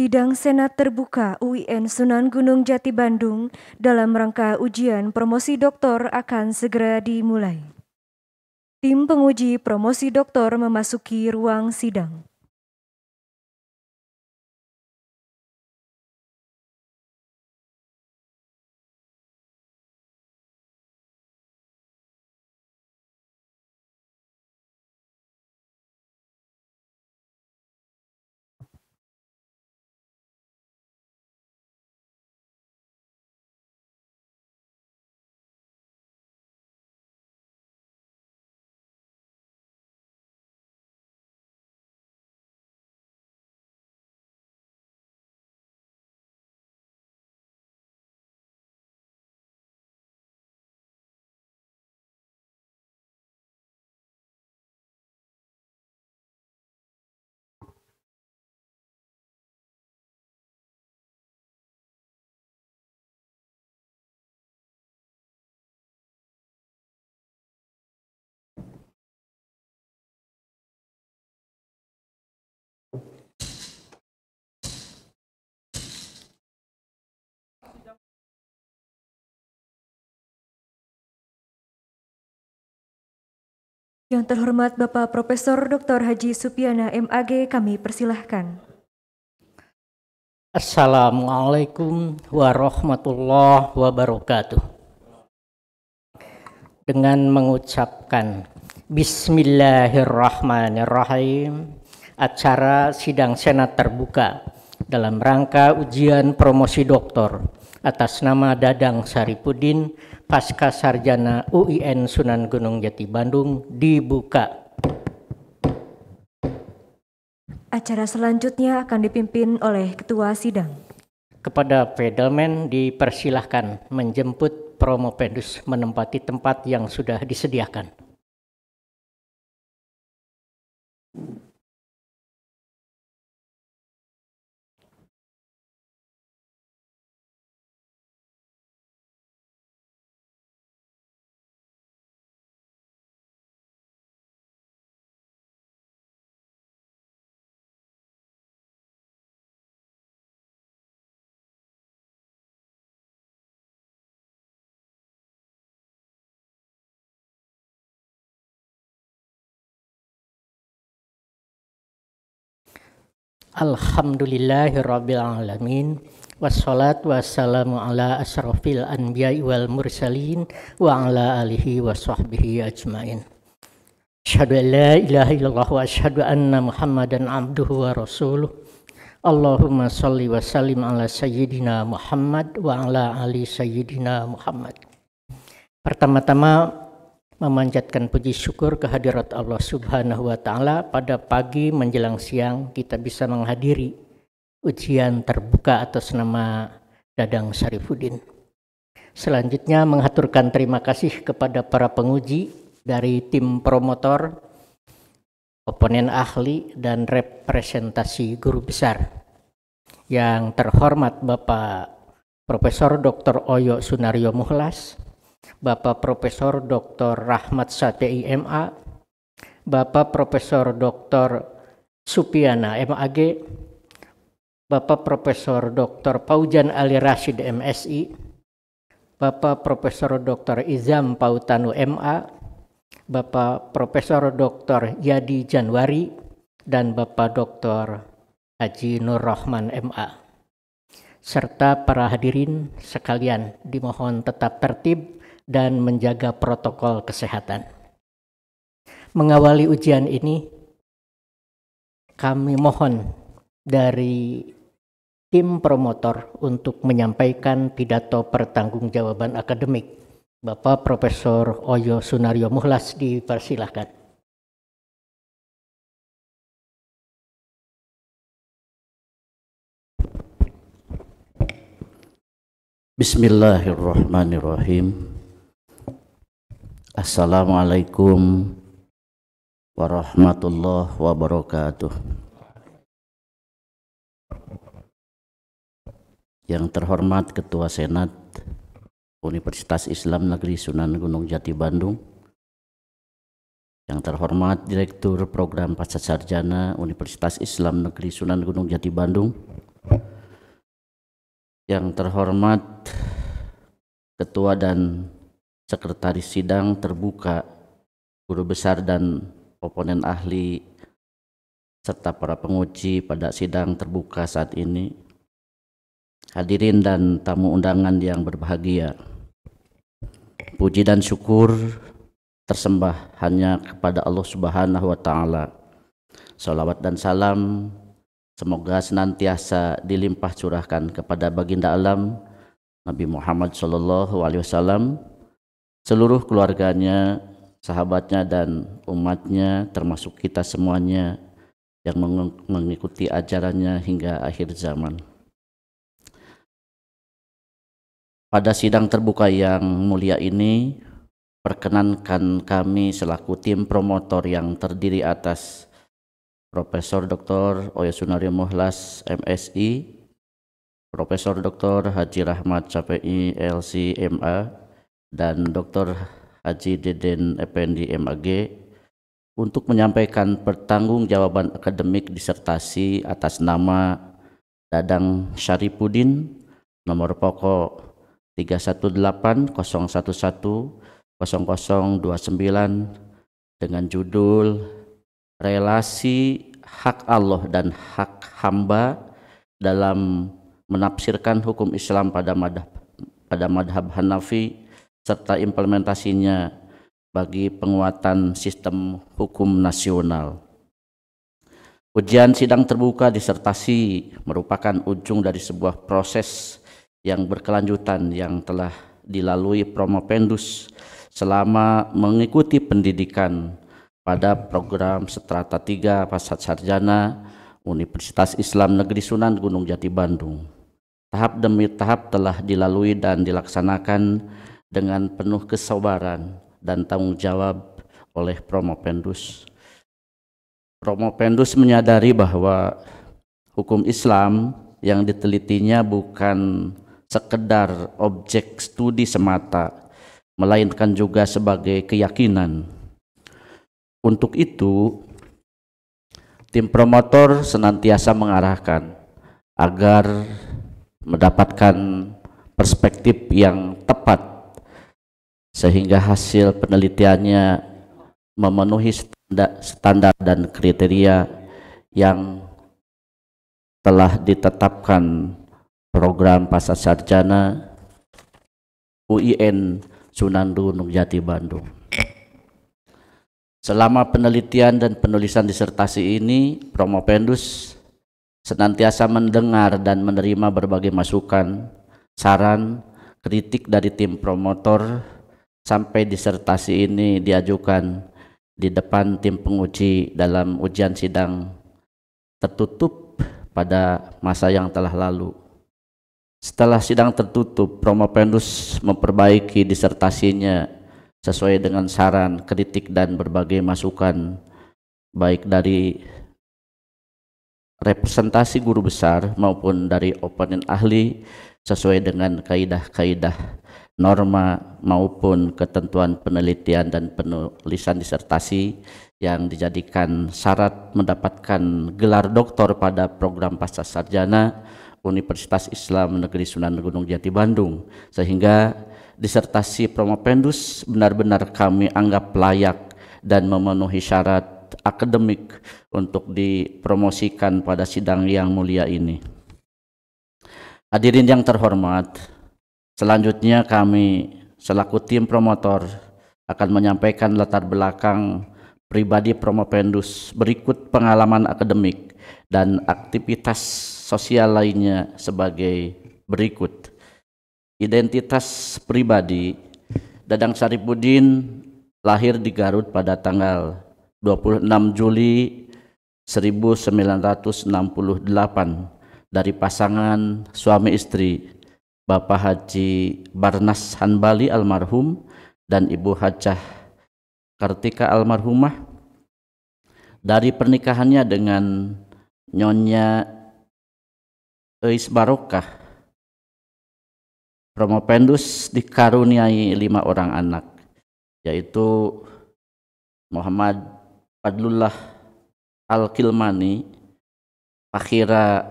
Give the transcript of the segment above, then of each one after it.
Sidang Senat Terbuka UIN Sunan Gunung Jati Bandung dalam rangka ujian promosi doktor akan segera dimulai. Tim penguji promosi doktor memasuki ruang sidang. Yang terhormat Bapak Profesor Dr. Haji Supiana MAG kami persilahkan. Assalamualaikum warahmatullahi wabarakatuh. Dengan mengucapkan Bismillahirrahmanirrahim, acara sidang senat terbuka dalam rangka ujian promosi doktor atas nama Dadang Saripudin Pasca Sarjana UIN Sunan Gunung Jati Bandung dibuka. Acara selanjutnya akan dipimpin oleh Ketua Sidang. Kepada Fedelman dipersilahkan menjemput Promo Pendus menempati tempat yang sudah disediakan. Alhamdulillahirrabbilalamin Wassalatu wassalamu ala asrafil anbiya wal mursalin Wa ala alihi wa sahbihi ajmain Ashadu an la ilaha illallah wa ashadu anna muhammadan abduhu wa rasuluh Allahumma salli wa sallim ala sayyidina Muhammad wa ala ali sayyidina Muhammad Pertama-tama memanjatkan puji syukur kehadirat Allah Subhanahu wa taala pada pagi menjelang siang kita bisa menghadiri ujian terbuka atas nama Dadang Sarifuddin. Selanjutnya mengaturkan terima kasih kepada para penguji dari tim promotor, oponen ahli dan representasi guru besar. Yang terhormat Bapak Profesor Dr. Oyo Sunaryo Muhlas, Bapak Profesor Dr. Rahmat Satei MA, Bapak Profesor Dr. Supiana MAG, Bapak Profesor Dr. Paujan Ali Rashid MSI, Bapak Profesor Dr. Izam Pautanu MA, Bapak Profesor Dr. Yadi Januari, dan Bapak Dr. Haji Nur Rahman MA serta para hadirin sekalian dimohon tetap tertib dan menjaga protokol kesehatan. Mengawali ujian ini, kami mohon dari tim promotor untuk menyampaikan pidato pertanggungjawaban akademik. Bapak Profesor Oyo Sunario Muhlas dipersilahkan. Bismillahirrahmanirrahim. Assalamualaikum warahmatullahi wabarakatuh. Yang terhormat Ketua Senat Universitas Islam Negeri Sunan Gunung Jati Bandung. Yang terhormat Direktur Program Pasca Sarjana Universitas Islam Negeri Sunan Gunung Jati Bandung. Yang terhormat Ketua dan sekretaris sidang terbuka, guru besar dan oponen ahli serta para penguji pada sidang terbuka saat ini. Hadirin dan tamu undangan yang berbahagia. Puji dan syukur tersembah hanya kepada Allah Subhanahu wa taala. Salawat dan salam semoga senantiasa dilimpah curahkan kepada baginda alam Nabi Muhammad sallallahu alaihi wasallam seluruh keluarganya, sahabatnya dan umatnya termasuk kita semuanya yang mengikuti ajarannya hingga akhir zaman. Pada sidang terbuka yang mulia ini, perkenankan kami selaku tim promotor yang terdiri atas Profesor Dr. Oyasunari Mohlas, MSI, Profesor Dr. Haji Rahmat Capei, LCMA, dan Dr. Haji Deden Effendi MAG untuk menyampaikan pertanggungjawaban akademik disertasi atas nama Dadang Syaripudin nomor pokok 318 dengan judul Relasi Hak Allah dan Hak Hamba dalam menafsirkan hukum Islam pada madhab, pada madhab Hanafi serta implementasinya bagi penguatan sistem hukum nasional. Ujian sidang terbuka disertasi merupakan ujung dari sebuah proses yang berkelanjutan yang telah dilalui Promopendus selama mengikuti pendidikan pada program Strata 3 Pasat Sarjana Universitas Islam Negeri Sunan Gunung Jati Bandung. Tahap demi tahap telah dilalui dan dilaksanakan dengan penuh kesabaran dan tanggung jawab oleh Promo Pendus. Promo Pendus menyadari bahwa hukum Islam yang ditelitinya bukan sekedar objek studi semata, melainkan juga sebagai keyakinan. Untuk itu, tim promotor senantiasa mengarahkan agar mendapatkan perspektif yang tepat sehingga hasil penelitiannya memenuhi standar dan kriteria yang telah ditetapkan program pasar sarjana UIN Sunan Gunung Jati Bandung. Selama penelitian dan penulisan disertasi ini, Promo Pendus senantiasa mendengar dan menerima berbagai masukan, saran, kritik dari tim promotor, sampai disertasi ini diajukan di depan tim penguji dalam ujian sidang tertutup pada masa yang telah lalu. Setelah sidang tertutup, Pendus memperbaiki disertasinya sesuai dengan saran, kritik, dan berbagai masukan baik dari representasi guru besar maupun dari opponent ahli sesuai dengan kaidah-kaidah norma maupun ketentuan penelitian dan penulisan disertasi yang dijadikan syarat mendapatkan gelar doktor pada program pasca sarjana Universitas Islam Negeri Sunan Gunung Jati Bandung sehingga disertasi Promopendus benar-benar kami anggap layak dan memenuhi syarat akademik untuk dipromosikan pada sidang yang mulia ini. Hadirin yang terhormat, Selanjutnya kami selaku tim promotor akan menyampaikan latar belakang pribadi promo pendus berikut pengalaman akademik dan aktivitas sosial lainnya sebagai berikut. Identitas pribadi Dadang Saripudin lahir di Garut pada tanggal 26 Juli 1968 dari pasangan suami istri Bapak Haji Barnas Hanbali almarhum dan Ibu Hajah Kartika almarhumah dari pernikahannya dengan Nyonya Eis Barokah Romo Pendus dikaruniai lima orang anak yaitu Muhammad Fadlullah Al-Kilmani Akhira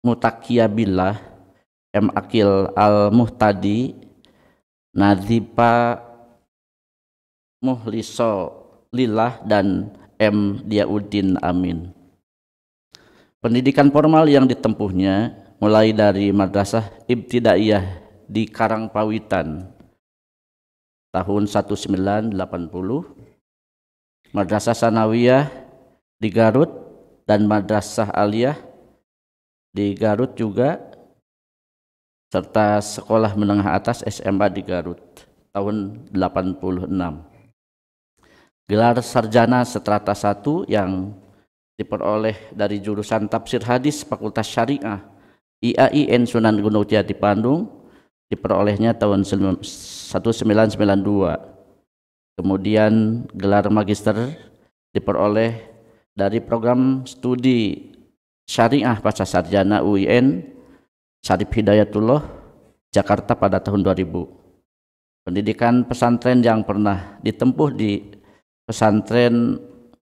Mutakiyabillah M Akil Al Muhtadi Nadipa Muhliso Lillah dan M Diauddin Amin. Pendidikan formal yang ditempuhnya mulai dari Madrasah Ibtidaiyah di Karangpawitan tahun 1980, Madrasah Sanawiyah di Garut dan Madrasah Aliyah di Garut juga serta Sekolah Menengah Atas SMA di Garut tahun 86. Gelar sarjana strata satu yang diperoleh dari jurusan tafsir hadis Fakultas Syariah IAIN Sunan Gunung Jati Bandung diperolehnya tahun 1992. Kemudian gelar magister diperoleh dari program studi Syariah Pasca Sarjana UIN Syarif Hidayatullah Jakarta pada tahun 2000. Pendidikan pesantren yang pernah ditempuh di pesantren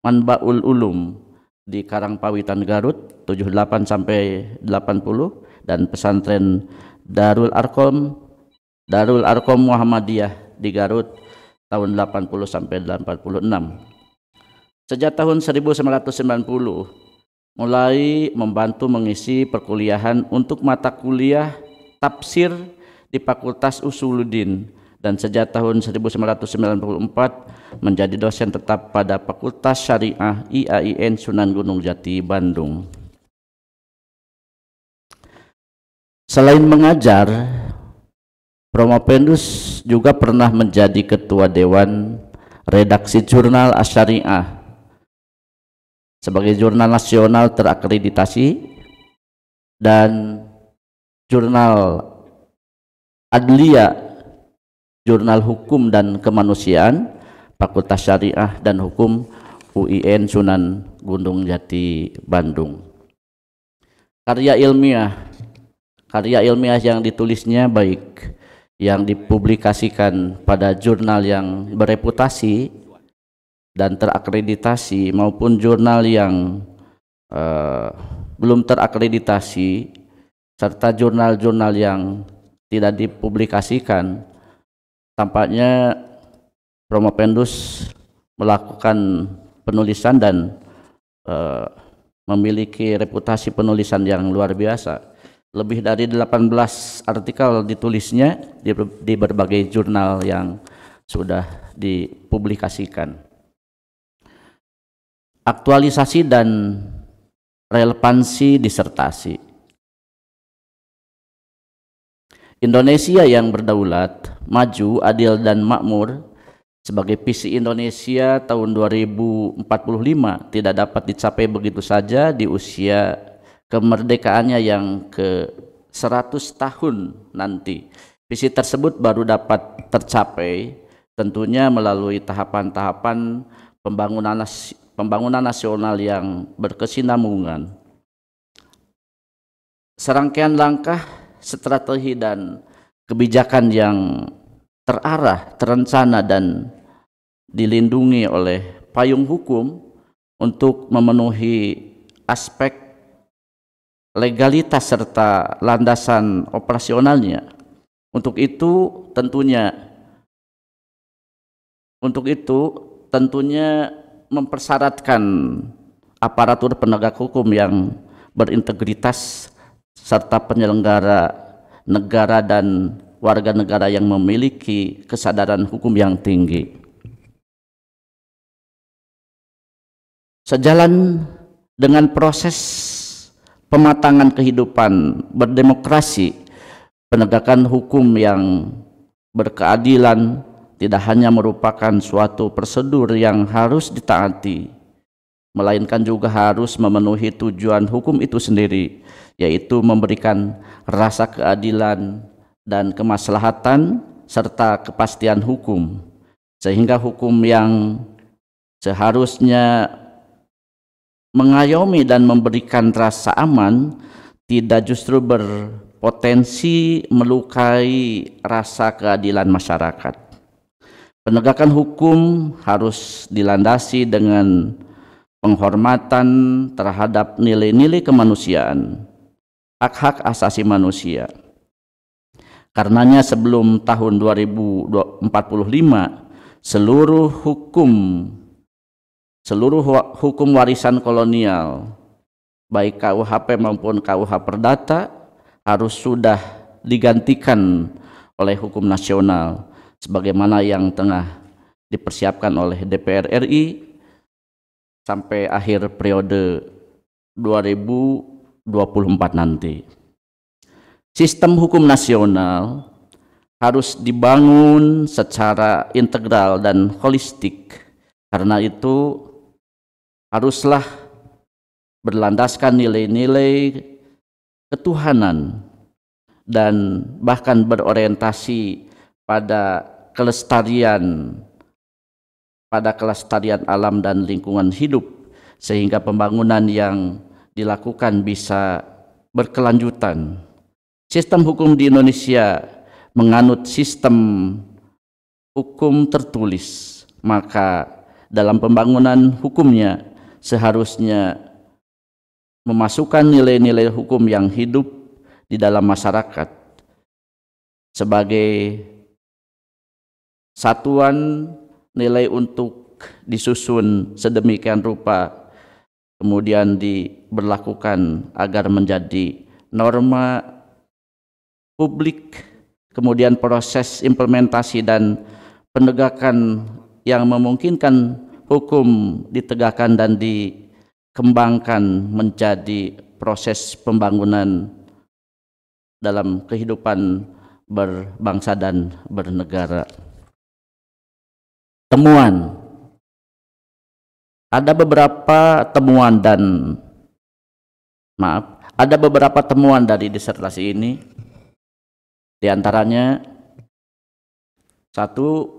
Manbaul Ulum di Karangpawitan Garut 78 sampai 80 dan pesantren Darul Arkom Darul Arkom Muhammadiyah di Garut tahun 80 sampai 86. Sejak tahun 1990 mulai membantu mengisi perkuliahan untuk mata kuliah tafsir di Fakultas Usuluddin dan sejak tahun 1994 menjadi dosen tetap pada Fakultas Syariah IAIN Sunan Gunung Jati Bandung. Selain mengajar, Promopendus juga pernah menjadi ketua dewan redaksi jurnal Asyariah sebagai jurnal nasional terakreditasi dan jurnal Adliya Jurnal Hukum dan Kemanusiaan Fakultas Syariah dan Hukum UIN Sunan Gunung Jati Bandung karya ilmiah karya ilmiah yang ditulisnya baik yang dipublikasikan pada jurnal yang bereputasi dan terakreditasi maupun jurnal yang uh, belum terakreditasi serta jurnal-jurnal yang tidak dipublikasikan tampaknya Promopendus melakukan penulisan dan uh, memiliki reputasi penulisan yang luar biasa. Lebih dari 18 artikel ditulisnya di, di berbagai jurnal yang sudah dipublikasikan aktualisasi dan relevansi disertasi. Indonesia yang berdaulat, maju, adil, dan makmur sebagai visi Indonesia tahun 2045 tidak dapat dicapai begitu saja di usia kemerdekaannya yang ke 100 tahun nanti. Visi tersebut baru dapat tercapai tentunya melalui tahapan-tahapan pembangunan nas pembangunan nasional yang berkesinambungan. Serangkaian langkah, strategi dan kebijakan yang terarah, terencana dan dilindungi oleh payung hukum untuk memenuhi aspek legalitas serta landasan operasionalnya. Untuk itu tentunya untuk itu tentunya mempersyaratkan aparatur penegak hukum yang berintegritas serta penyelenggara negara dan warga negara yang memiliki kesadaran hukum yang tinggi. Sejalan dengan proses pematangan kehidupan berdemokrasi, penegakan hukum yang berkeadilan, tidak hanya merupakan suatu prosedur yang harus ditaati, melainkan juga harus memenuhi tujuan hukum itu sendiri, yaitu memberikan rasa keadilan dan kemaslahatan serta kepastian hukum, sehingga hukum yang seharusnya mengayomi dan memberikan rasa aman tidak justru berpotensi melukai rasa keadilan masyarakat. Penegakan hukum harus dilandasi dengan penghormatan terhadap nilai-nilai kemanusiaan, hak-hak asasi manusia. Karenanya sebelum tahun 2045 seluruh hukum seluruh hukum warisan kolonial baik KUHP maupun KUH Perdata harus sudah digantikan oleh hukum nasional sebagaimana yang tengah dipersiapkan oleh DPR RI sampai akhir periode 2024 nanti. Sistem hukum nasional harus dibangun secara integral dan holistik. Karena itu haruslah berlandaskan nilai-nilai ketuhanan dan bahkan berorientasi pada kelestarian pada kelestarian alam dan lingkungan hidup sehingga pembangunan yang dilakukan bisa berkelanjutan. Sistem hukum di Indonesia menganut sistem hukum tertulis, maka dalam pembangunan hukumnya seharusnya memasukkan nilai-nilai hukum yang hidup di dalam masyarakat sebagai satuan nilai untuk disusun sedemikian rupa kemudian diberlakukan agar menjadi norma publik kemudian proses implementasi dan penegakan yang memungkinkan hukum ditegakkan dan dikembangkan menjadi proses pembangunan dalam kehidupan berbangsa dan bernegara temuan ada beberapa temuan dan maaf ada beberapa temuan dari disertasi ini di antaranya satu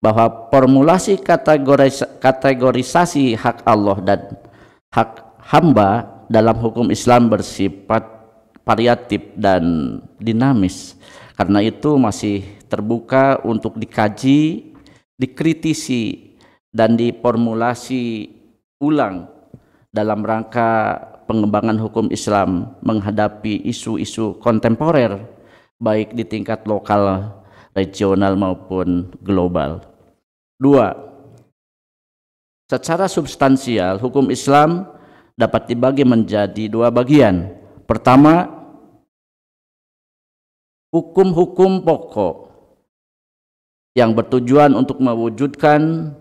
bahwa formulasi kategoris kategorisasi hak Allah dan hak hamba dalam hukum Islam bersifat variatif dan dinamis karena itu masih terbuka untuk dikaji dikritisi dan diformulasi ulang dalam rangka pengembangan hukum Islam menghadapi isu-isu kontemporer baik di tingkat lokal, regional maupun global. Dua, secara substansial hukum Islam dapat dibagi menjadi dua bagian. Pertama, hukum-hukum pokok yang bertujuan untuk mewujudkan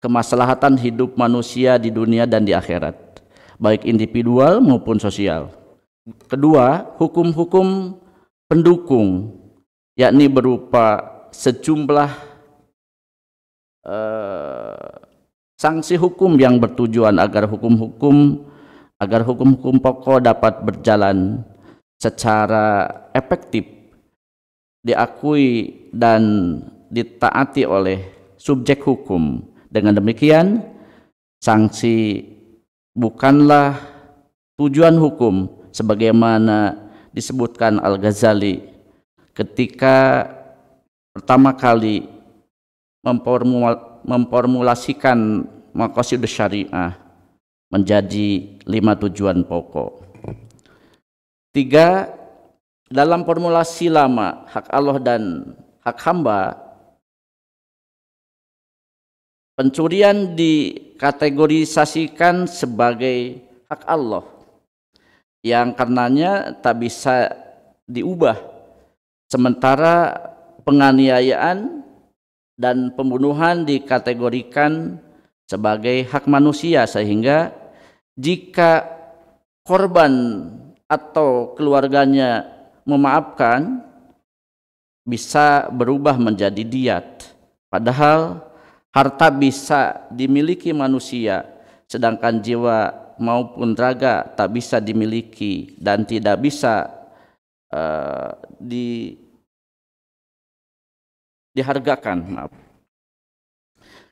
kemaslahatan hidup manusia di dunia dan di akhirat, baik individual maupun sosial. Kedua, hukum-hukum pendukung, yakni berupa sejumlah eh, sanksi hukum yang bertujuan agar hukum-hukum agar hukum-hukum pokok dapat berjalan secara efektif diakui dan ditaati oleh subjek hukum. Dengan demikian, sanksi bukanlah tujuan hukum sebagaimana disebutkan Al-Ghazali ketika pertama kali memformul memformulasikan maqasid syariah menjadi lima tujuan pokok. Tiga, dalam formulasi lama hak Allah dan hak hamba pencurian dikategorisasikan sebagai hak Allah yang karenanya tak bisa diubah sementara penganiayaan dan pembunuhan dikategorikan sebagai hak manusia sehingga jika korban atau keluarganya memaafkan bisa berubah menjadi diat. Padahal harta bisa dimiliki manusia, sedangkan jiwa maupun raga tak bisa dimiliki dan tidak bisa uh, di dihargakan. Maaf.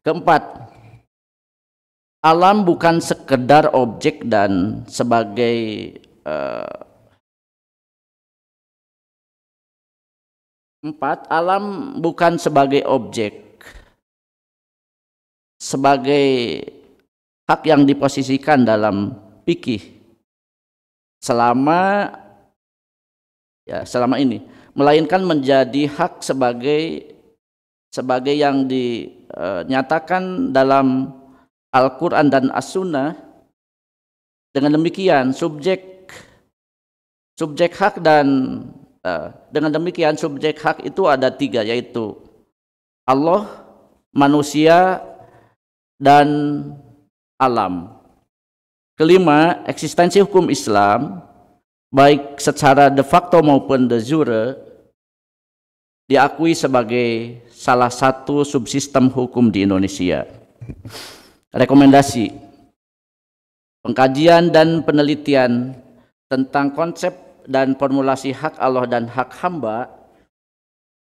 Keempat, alam bukan sekedar objek dan sebagai uh, Empat, alam bukan sebagai objek, sebagai hak yang diposisikan dalam pikir selama ya selama ini melainkan menjadi hak sebagai sebagai yang dinyatakan e, dalam Al-Qur'an dan As-Sunnah dengan demikian subjek subjek hak dan Eh, dengan demikian subjek hak itu ada tiga yaitu Allah, manusia, dan alam. Kelima, eksistensi hukum Islam baik secara de facto maupun de jure diakui sebagai salah satu subsistem hukum di Indonesia. Rekomendasi pengkajian dan penelitian tentang konsep dan formulasi hak Allah dan hak hamba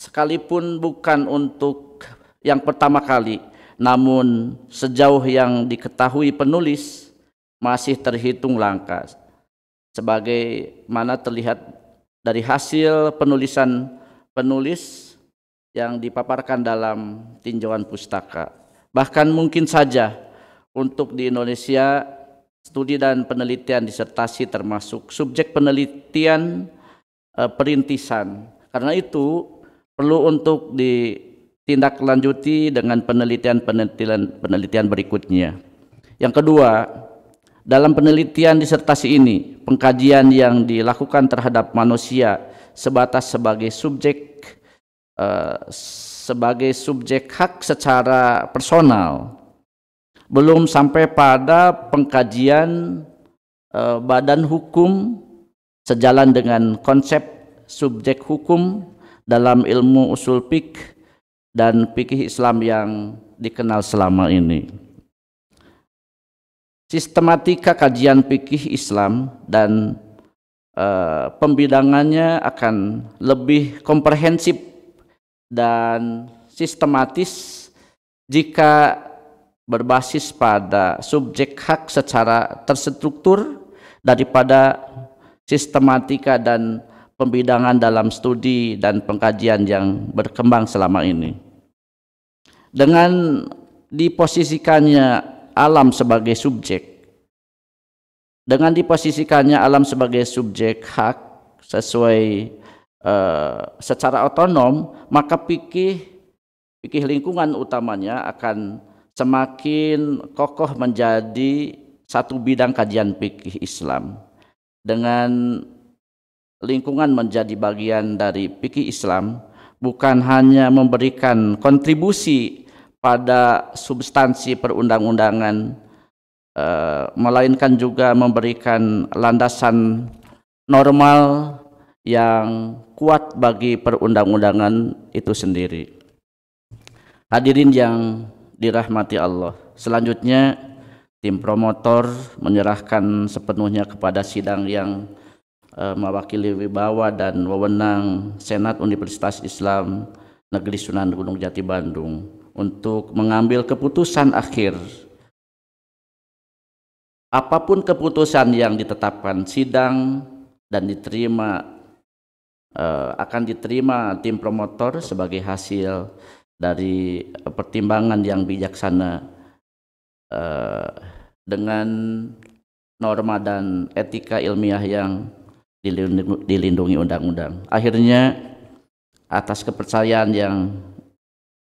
sekalipun bukan untuk yang pertama kali namun sejauh yang diketahui penulis masih terhitung langka sebagai mana terlihat dari hasil penulisan penulis yang dipaparkan dalam tinjauan pustaka bahkan mungkin saja untuk di Indonesia studi dan penelitian disertasi termasuk subjek penelitian e, perintisan. Karena itu perlu untuk ditindaklanjuti dengan penelitian-penelitian penelitian berikutnya. Yang kedua, dalam penelitian disertasi ini, pengkajian yang dilakukan terhadap manusia sebatas sebagai subjek e, sebagai subjek hak secara personal belum sampai pada pengkajian eh, badan hukum sejalan dengan konsep subjek hukum dalam ilmu usul pik dan fikih Islam yang dikenal selama ini. Sistematika kajian fikih Islam dan eh, pembidangannya akan lebih komprehensif dan sistematis jika berbasis pada subjek hak secara terstruktur daripada sistematika dan pembidangan dalam studi dan pengkajian yang berkembang selama ini. Dengan diposisikannya alam sebagai subjek, dengan diposisikannya alam sebagai subjek hak sesuai uh, secara otonom, maka pikir pikir lingkungan utamanya akan semakin kokoh menjadi satu bidang kajian fikih Islam dengan lingkungan menjadi bagian dari fikih Islam bukan hanya memberikan kontribusi pada substansi perundang-undangan eh, melainkan juga memberikan landasan normal yang kuat bagi perundang-undangan itu sendiri. Hadirin yang dirahmati Allah. Selanjutnya tim promotor menyerahkan sepenuhnya kepada sidang yang uh, mewakili wibawa dan wewenang Senat Universitas Islam Negeri Sunan Gunung Jati Bandung untuk mengambil keputusan akhir apapun keputusan yang ditetapkan sidang dan diterima uh, akan diterima tim promotor sebagai hasil dari eh, pertimbangan yang bijaksana eh, dengan norma dan etika ilmiah yang dilindungi undang-undang. Akhirnya atas kepercayaan yang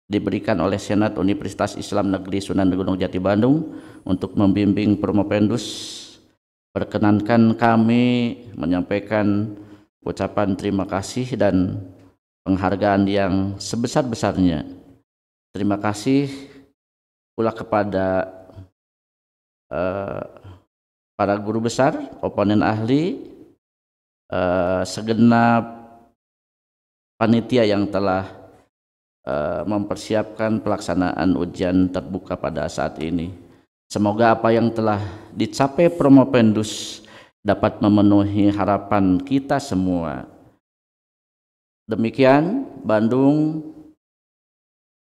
diberikan oleh Senat Universitas Islam Negeri Sunan Gunung Jati Bandung untuk membimbing Promopendus, perkenankan kami menyampaikan ucapan terima kasih dan penghargaan yang sebesar-besarnya Terima kasih pula kepada uh, para guru besar, oponen ahli, uh, segenap panitia yang telah uh, mempersiapkan pelaksanaan ujian terbuka pada saat ini. Semoga apa yang telah dicapai promo pendus dapat memenuhi harapan kita semua. Demikian Bandung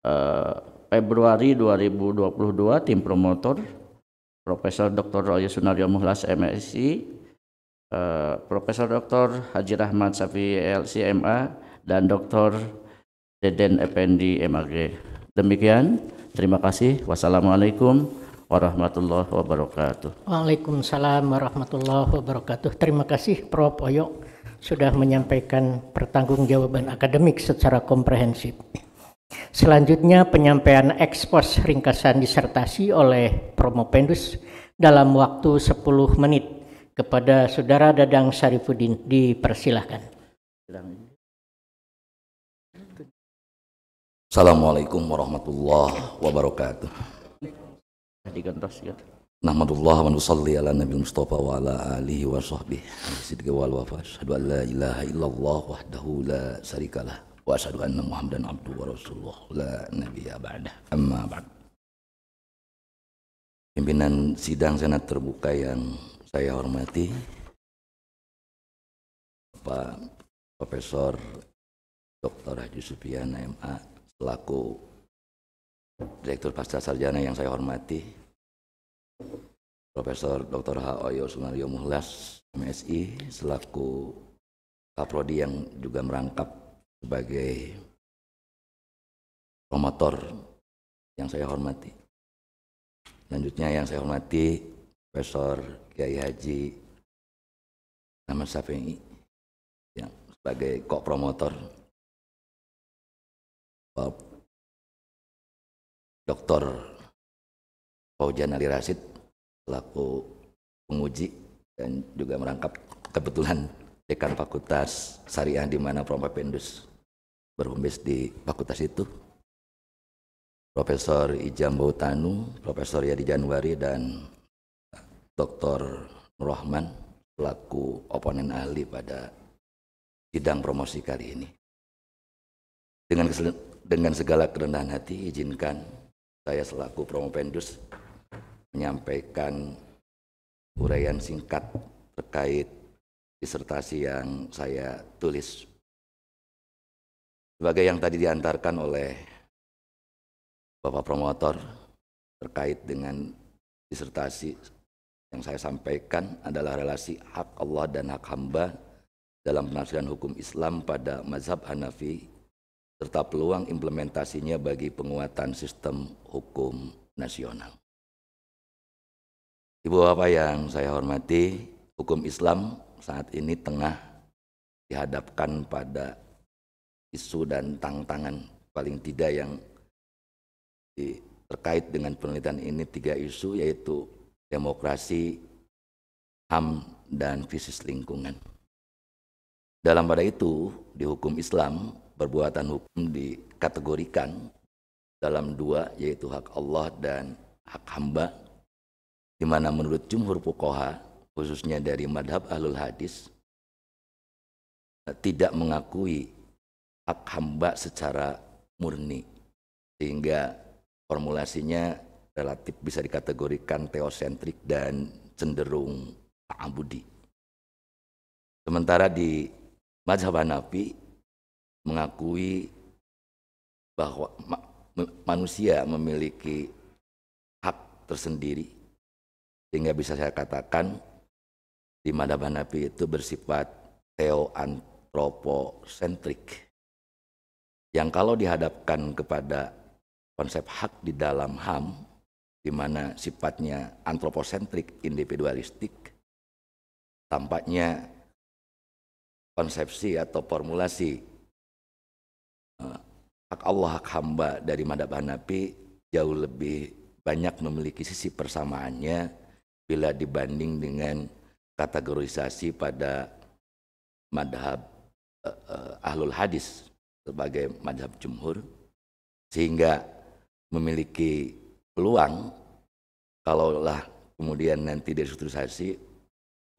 Eh, Februari 2022 tim promotor Profesor Dr. Roy Sunaryo Muhlas MSI, uh, eh, Profesor Dr. Haji Rahmat Safi LCMA dan Dr. Deden Effendi MAG. Demikian, terima kasih. Wassalamualaikum warahmatullahi wabarakatuh. Waalaikumsalam warahmatullahi wabarakatuh. Terima kasih Prof. Oyok sudah menyampaikan pertanggungjawaban akademik secara komprehensif. Selanjutnya penyampaian ekspos ringkasan disertasi oleh Promo Pendus dalam waktu 10 menit kepada Saudara Dadang Sarifudin dipersilahkan. Assalamualaikum warahmatullahi wabarakatuh. Ya. Nahmadullah wa nusalli ala nabi Mustafa wa ala alihi wa sahbihi sidqi wal wafa. Asyhadu an la ilaha illallah wahdahu la syarikalah wa asyhadu anna muhammadan abduhu wa rasulullah la nabiyya ba'dah amma ba'd pimpinan sidang senat terbuka yang saya hormati Pak Profesor Dr. Haji Supiana MA selaku Direktur Pasca Sarjana yang saya hormati Profesor Dr. H. Oyo Sumario Muhlas MSI selaku Kaprodi yang juga merangkap sebagai promotor yang saya hormati. Selanjutnya yang saya hormati Profesor Kiai Haji Nama Safi yang sebagai kok promotor Dr. Fauzan Ali Rasid selaku penguji dan juga merangkap kebetulan dekan fakultas syariah di mana Prof. Pendus berhumis di fakultas itu. Profesor Ijam Bautanu, Profesor Yadi Januari, dan Dr. Rohman pelaku oponen ahli pada sidang promosi kali ini. Dengan, dengan segala kerendahan hati, izinkan saya selaku promo pendus menyampaikan uraian singkat terkait disertasi yang saya tulis sebagai yang tadi diantarkan oleh Bapak promotor terkait dengan disertasi yang saya sampaikan adalah relasi hak Allah dan hak hamba dalam penafsiran hukum Islam pada mazhab Hanafi serta peluang implementasinya bagi penguatan sistem hukum nasional. Ibu bapak yang saya hormati, hukum Islam saat ini tengah dihadapkan pada isu dan tantangan paling tidak yang terkait dengan penelitian ini tiga isu yaitu demokrasi, HAM, dan krisis lingkungan. Dalam pada itu, di hukum Islam, perbuatan hukum dikategorikan dalam dua yaitu hak Allah dan hak hamba di mana menurut jumhur pukoha khususnya dari madhab ahlul hadis tidak mengakui hak hamba secara murni. Sehingga formulasinya relatif bisa dikategorikan teosentrik dan cenderung ta'abudi. Sementara di mazhab Hanafi mengakui bahwa manusia memiliki hak tersendiri sehingga bisa saya katakan di mazhab Hanafi itu bersifat teoantroposentrik yang kalau dihadapkan kepada konsep hak di dalam HAM, di mana sifatnya antroposentrik, individualistik, tampaknya konsepsi atau formulasi eh, hak Allah, hak hamba dari madhab Hanafi jauh lebih banyak memiliki sisi persamaannya bila dibanding dengan kategorisasi pada madhab uh, ahlul hadis sebagai madhab jumhur sehingga memiliki peluang kalaulah kemudian nanti direstrukturisasi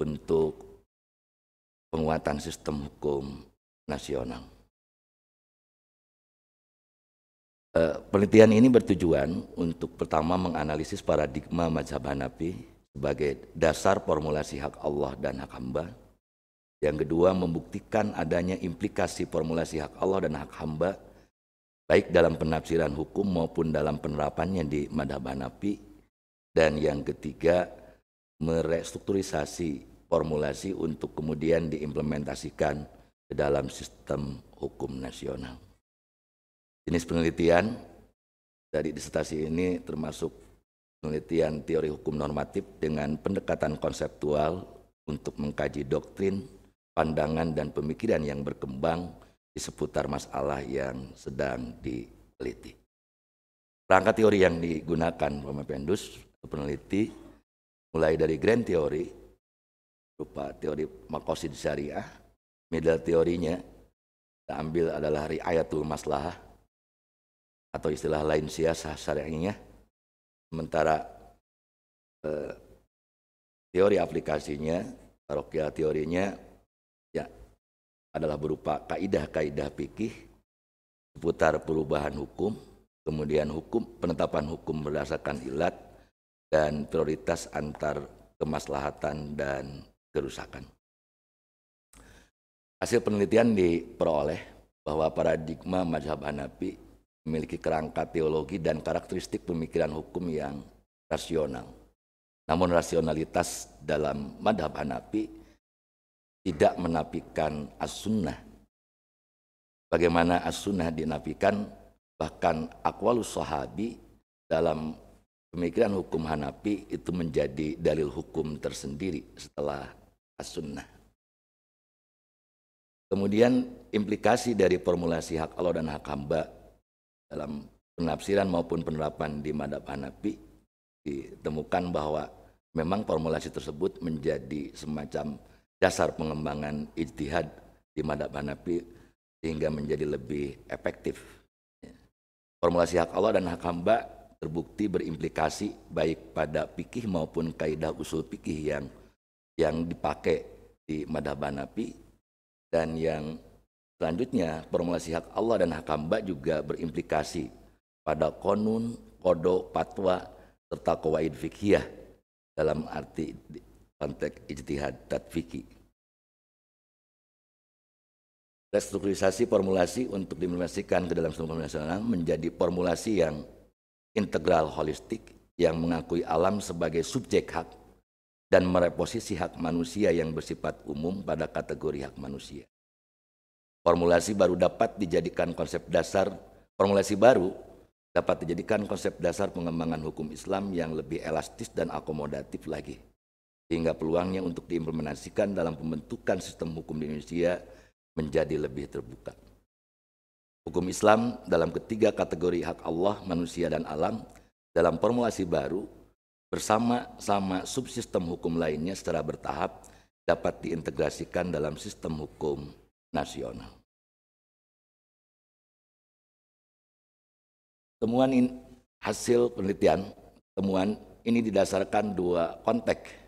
untuk penguatan sistem hukum nasional. Eh, penelitian ini bertujuan untuk pertama menganalisis paradigma mazhab Hanafi sebagai dasar formulasi hak Allah dan hak hamba, yang kedua, membuktikan adanya implikasi formulasi hak Allah dan hak hamba, baik dalam penafsiran hukum maupun dalam penerapannya di madhab Hanafi. Dan yang ketiga, merestrukturisasi formulasi untuk kemudian diimplementasikan ke dalam sistem hukum nasional. Jenis penelitian dari disertasi ini termasuk penelitian teori hukum normatif dengan pendekatan konseptual untuk mengkaji doktrin pandangan dan pemikiran yang berkembang di seputar masalah yang sedang diteliti. Rangka teori yang digunakan Bapak Pendus, peneliti, mulai dari grand teori, berupa teori makosid syariah, middle teorinya, kita ambil adalah riayatul maslahah, atau istilah lain siasah syariahnya, sementara eh, teori aplikasinya, parokia teorinya adalah berupa kaidah-kaidah fikih seputar perubahan hukum, kemudian hukum penetapan hukum berdasarkan ilat dan prioritas antar kemaslahatan dan kerusakan. Hasil penelitian diperoleh bahwa paradigma mazhab Hanafi memiliki kerangka teologi dan karakteristik pemikiran hukum yang rasional. Namun rasionalitas dalam madhab Hanafi tidak menapikan as-sunnah. Bagaimana as-sunnah dinafikan, bahkan akwalus sahabi dalam pemikiran hukum Hanafi itu menjadi dalil hukum tersendiri setelah as-sunnah. Kemudian implikasi dari formulasi hak Allah dan hak hamba dalam penafsiran maupun penerapan di madhab Hanafi ditemukan bahwa memang formulasi tersebut menjadi semacam dasar pengembangan ijtihad di madhab Hanafi sehingga menjadi lebih efektif. Ya. Formulasi hak Allah dan hak hamba terbukti berimplikasi baik pada fikih maupun kaidah usul fikih yang yang dipakai di madhab Hanafi dan yang selanjutnya formulasi hak Allah dan hak hamba juga berimplikasi pada konun, kodok patwa, serta kawaid fikih dalam arti konteks ijtihad tatfiki. Restrukturisasi formulasi untuk diimplementasikan ke dalam sistem nasional menjadi formulasi yang integral holistik yang mengakui alam sebagai subjek hak dan mereposisi hak manusia yang bersifat umum pada kategori hak manusia. Formulasi baru dapat dijadikan konsep dasar, formulasi baru dapat dijadikan konsep dasar pengembangan hukum Islam yang lebih elastis dan akomodatif lagi sehingga peluangnya untuk diimplementasikan dalam pembentukan sistem hukum di Indonesia menjadi lebih terbuka. Hukum Islam dalam ketiga kategori hak Allah, manusia, dan alam dalam formulasi baru bersama-sama subsistem hukum lainnya secara bertahap dapat diintegrasikan dalam sistem hukum nasional. Temuan in, hasil penelitian, temuan ini didasarkan dua konteks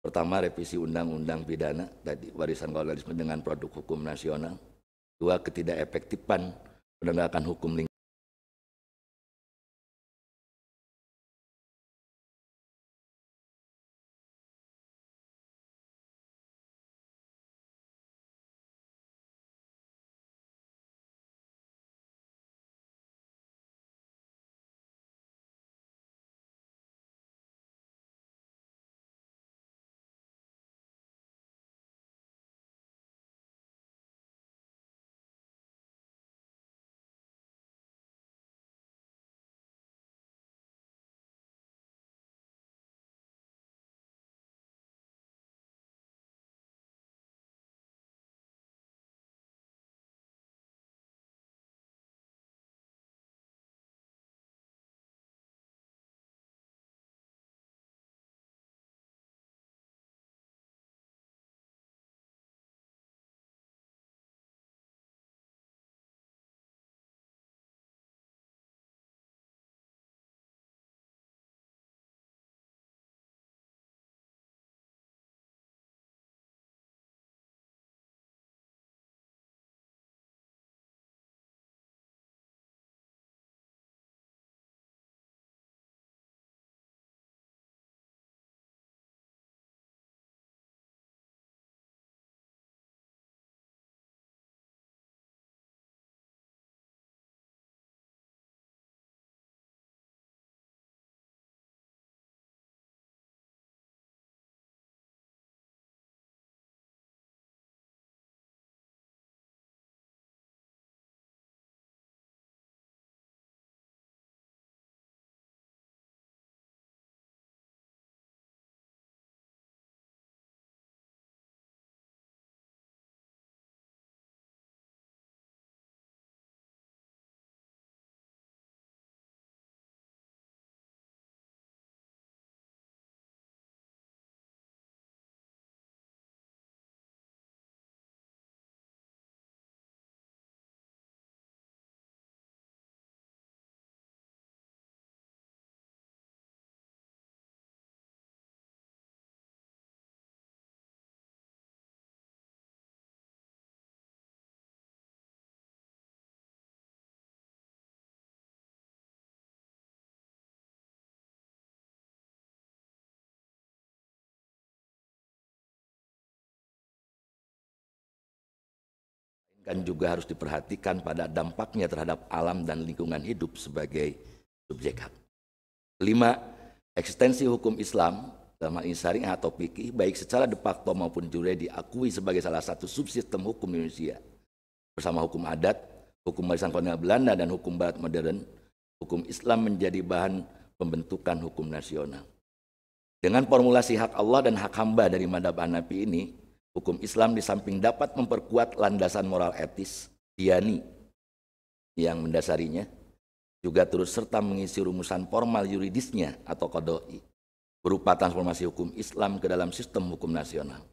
Pertama, revisi undang-undang pidana tadi warisan kolonialisme dengan produk hukum nasional. Dua, ketidakefektifan penegakan hukum lingkungan. dan juga harus diperhatikan pada dampaknya terhadap alam dan lingkungan hidup sebagai subjek hak. Lima, eksistensi hukum Islam dalam hal ini syariah atau fikih baik secara de facto maupun jure diakui sebagai salah satu subsistem hukum Indonesia bersama hukum adat, hukum barisan kolonial Belanda dan hukum barat modern, hukum Islam menjadi bahan pembentukan hukum nasional. Dengan formulasi hak Allah dan hak hamba dari madhab Hanafi ini, Hukum Islam di samping dapat memperkuat landasan moral etis, diani, yang mendasarinya, juga terus serta mengisi rumusan formal yuridisnya atau kodoi, berupa transformasi hukum Islam ke dalam sistem hukum nasional.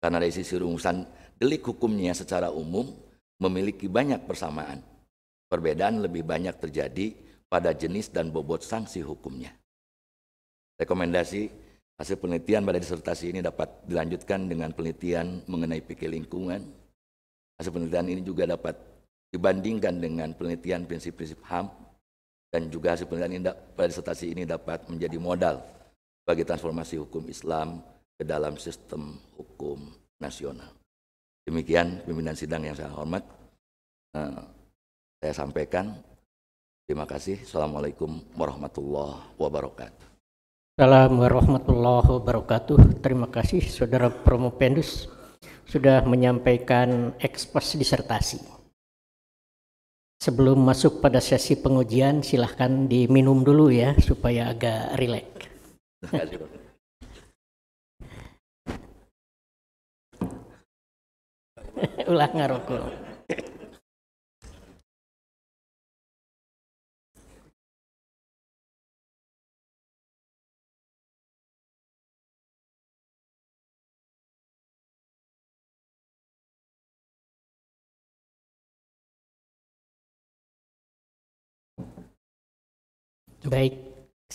Karena dari sisi rumusan delik hukumnya secara umum memiliki banyak persamaan. Perbedaan lebih banyak terjadi pada jenis dan bobot sanksi hukumnya. Rekomendasi Hasil penelitian pada disertasi ini dapat dilanjutkan dengan penelitian mengenai PK lingkungan. Hasil penelitian ini juga dapat dibandingkan dengan penelitian prinsip-prinsip HAM dan juga hasil penelitian ini, pada disertasi ini dapat menjadi modal bagi transformasi hukum Islam ke dalam sistem hukum nasional. Demikian pimpinan sidang yang saya hormat. Eh, saya sampaikan. Terima kasih. Assalamualaikum warahmatullahi wabarakatuh. Assalamualaikum warahmatullahi wabarakatuh. Terima kasih Saudara Promo Pendus sudah menyampaikan ekspos disertasi. Sebelum masuk pada sesi pengujian, silahkan diminum dulu ya supaya agak rileks. Ulah ngarokul. Gitu. Baik,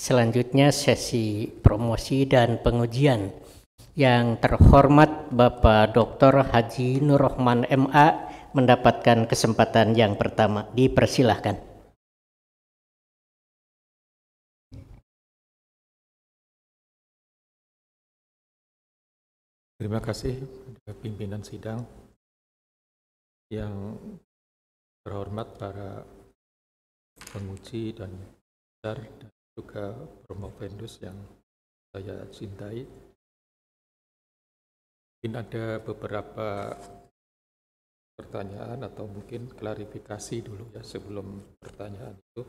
selanjutnya sesi promosi dan pengujian. Yang terhormat Bapak Dr. Haji Nur Rahman MA mendapatkan kesempatan yang pertama. Dipersilahkan. Terima kasih pimpinan sidang yang terhormat para penguji dan besar dan juga Promovendus yang saya cintai. Mungkin ada beberapa pertanyaan atau mungkin klarifikasi dulu ya sebelum pertanyaan itu.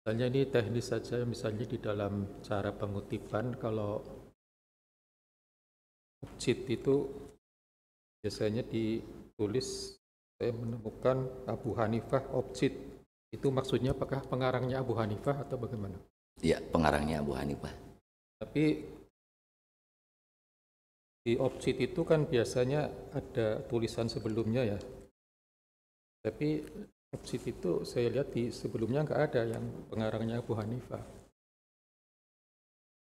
Misalnya ini teknis saja, misalnya di dalam cara pengutipan kalau cheat itu biasanya ditulis saya menemukan Abu Hanifah Obsid. Itu maksudnya apakah pengarangnya Abu Hanifah atau bagaimana? Iya, pengarangnya Abu Hanifah. Tapi di Obsid itu kan biasanya ada tulisan sebelumnya ya. Tapi Obsid itu saya lihat di sebelumnya nggak ada yang pengarangnya Abu Hanifah.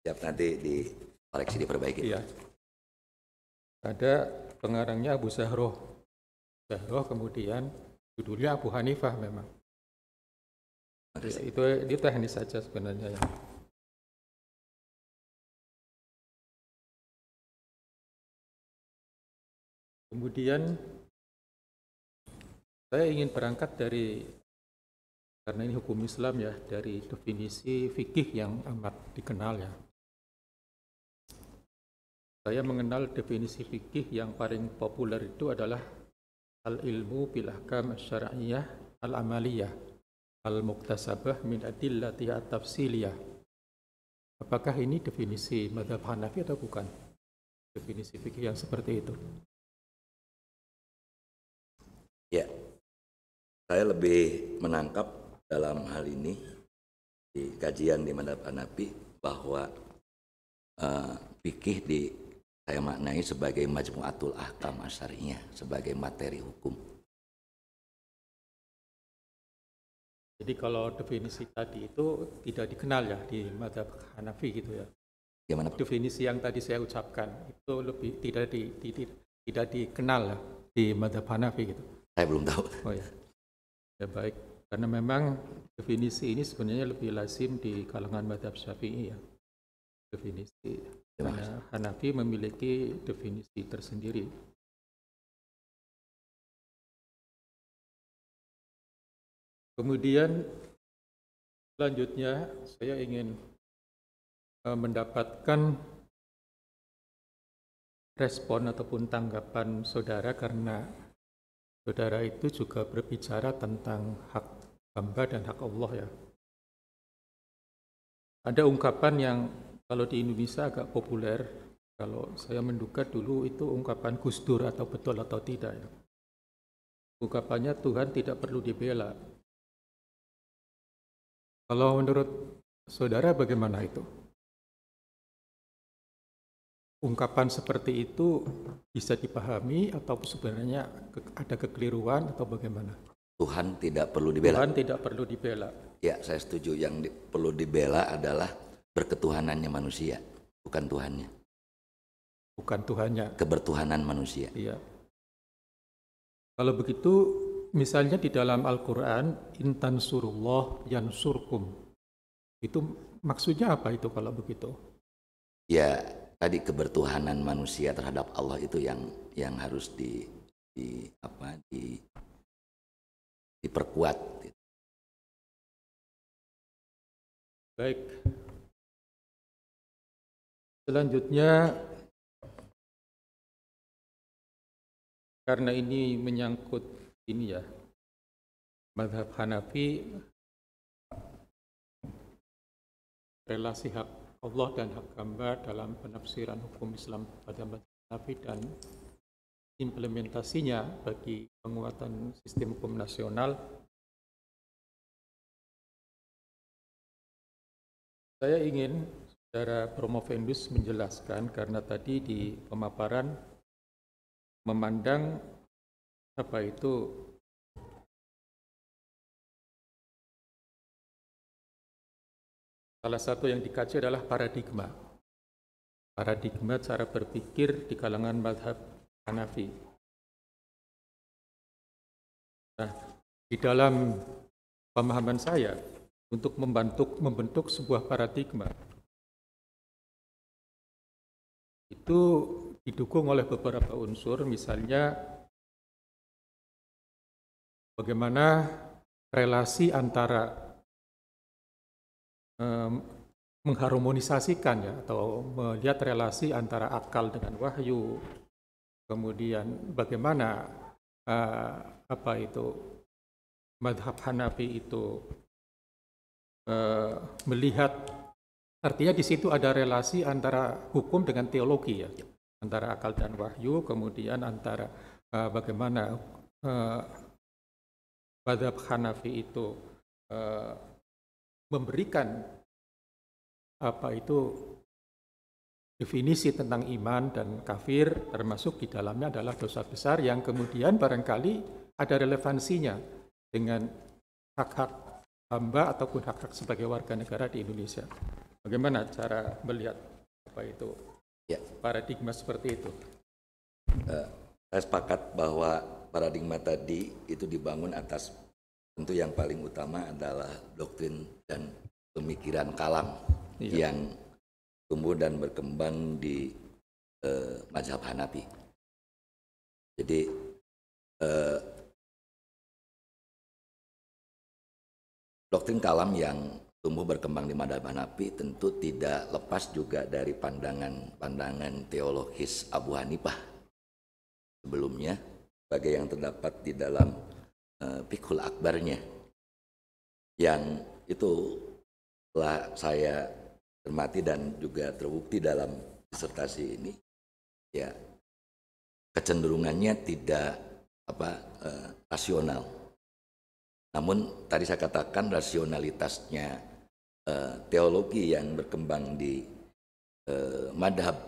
Siap nanti di koleksi diperbaiki. Iya. Ada pengarangnya Abu Zahroh Zahroh kemudian judulnya Abu Hanifah memang. Itu di teknis saja sebenarnya ya. Kemudian saya ingin berangkat dari karena ini hukum Islam ya dari definisi fikih yang amat dikenal ya. Saya mengenal definisi fikih yang paling populer itu adalah al-ilmu bil ahkam syar'iyyah al-amaliyah al-muktasabah min adillati at-tafsiliyah. Apakah ini definisi madhab Hanafi atau bukan? Definisi fikih yang seperti itu. Ya, saya lebih menangkap dalam hal ini di kajian di madhab Hanafi bahwa uh, fikih di saya maknai sebagai majmu'atul ahkam asarinya sebagai materi hukum. Jadi kalau definisi tadi itu tidak dikenal ya di madhab Hanafi gitu ya. Gimana? Definisi yang tadi saya ucapkan itu lebih tidak di, di, di tidak dikenal lah di madhab Hanafi gitu. Saya belum tahu. Oh ya. Ya baik. Karena memang definisi ini sebenarnya lebih lazim di kalangan madhab Syafi'i ya. Definisi Ya, Hanafi memiliki definisi tersendiri. Kemudian selanjutnya saya ingin e, mendapatkan respon ataupun tanggapan saudara karena saudara itu juga berbicara tentang hak hamba dan hak Allah ya. Ada ungkapan yang kalau di Indonesia agak populer kalau saya menduga dulu itu ungkapan Gus atau betul atau tidak ya. Ungkapannya Tuhan tidak perlu dibela. Kalau menurut saudara bagaimana itu? Ungkapan seperti itu bisa dipahami atau sebenarnya ada kekeliruan atau bagaimana? Tuhan tidak perlu dibela. Tuhan tidak perlu dibela. Ya, saya setuju yang di, perlu dibela adalah berketuhanannya manusia, bukan Tuhannya. Bukan Tuhannya. Kebertuhanan manusia. Iya. Kalau begitu, misalnya di dalam Al-Quran, Intan surullah yan surkum. Itu maksudnya apa itu kalau begitu? Ya, tadi kebertuhanan manusia terhadap Allah itu yang yang harus di, di apa di diperkuat. Baik, Selanjutnya, karena ini menyangkut ini ya, madhab Hanafi, relasi hak Allah dan hak hamba dalam penafsiran hukum Islam pada madhab Hanafi dan implementasinya bagi penguatan sistem hukum nasional saya ingin Saudara Promovendus menjelaskan karena tadi di pemaparan memandang apa itu salah satu yang dikaji adalah paradigma. Paradigma cara berpikir di kalangan madhab Hanafi. Nah, di dalam pemahaman saya, untuk membentuk, membentuk sebuah paradigma, itu didukung oleh beberapa unsur, misalnya bagaimana relasi antara um, mengharmonisasikan ya atau melihat relasi antara akal dengan wahyu kemudian bagaimana uh, apa itu madhab Hanafi itu uh, melihat Artinya di situ ada relasi antara hukum dengan teologi ya, antara akal dan wahyu, kemudian antara uh, bagaimana uh, eh, Badab Hanafi itu uh, memberikan apa itu definisi tentang iman dan kafir termasuk di dalamnya adalah dosa besar yang kemudian barangkali ada relevansinya dengan hak-hak hamba ataupun hak-hak sebagai warga negara di Indonesia. Bagaimana cara melihat apa itu ya. paradigma seperti itu? Uh, saya sepakat bahwa paradigma tadi itu dibangun atas tentu yang paling utama adalah doktrin dan pemikiran kalam ya. yang tumbuh dan berkembang di uh, mazhab Hanafi. Jadi uh, doktrin kalam yang tumbuh berkembang di madaban api tentu tidak lepas juga dari pandangan-pandangan teologis Abu Hanifah sebelumnya sebagai yang terdapat di dalam uh, eh, Pikul Akbarnya yang itu telah saya cermati dan juga terbukti dalam disertasi ini ya kecenderungannya tidak apa uh, rasional namun tadi saya katakan rasionalitasnya Eh, teologi yang berkembang di uh, madhab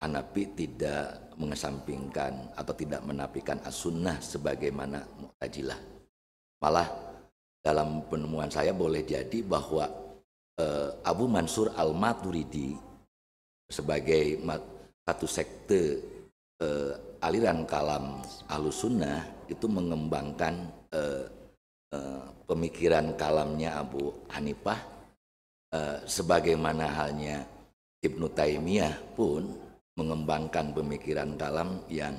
Hanafi tidak mengesampingkan atau tidak menafikan as-sunnah sebagaimana Mu'tazilah. Malah dalam penemuan saya boleh jadi bahwa uh, Abu Mansur al-Maturidi sebagai satu sekte uh, aliran kalam alusunnah itu mengembangkan uh, uh, pemikiran kalamnya Abu Hanifah Eh, sebagaimana halnya Ibnu Taimiyah pun mengembangkan pemikiran kalam yang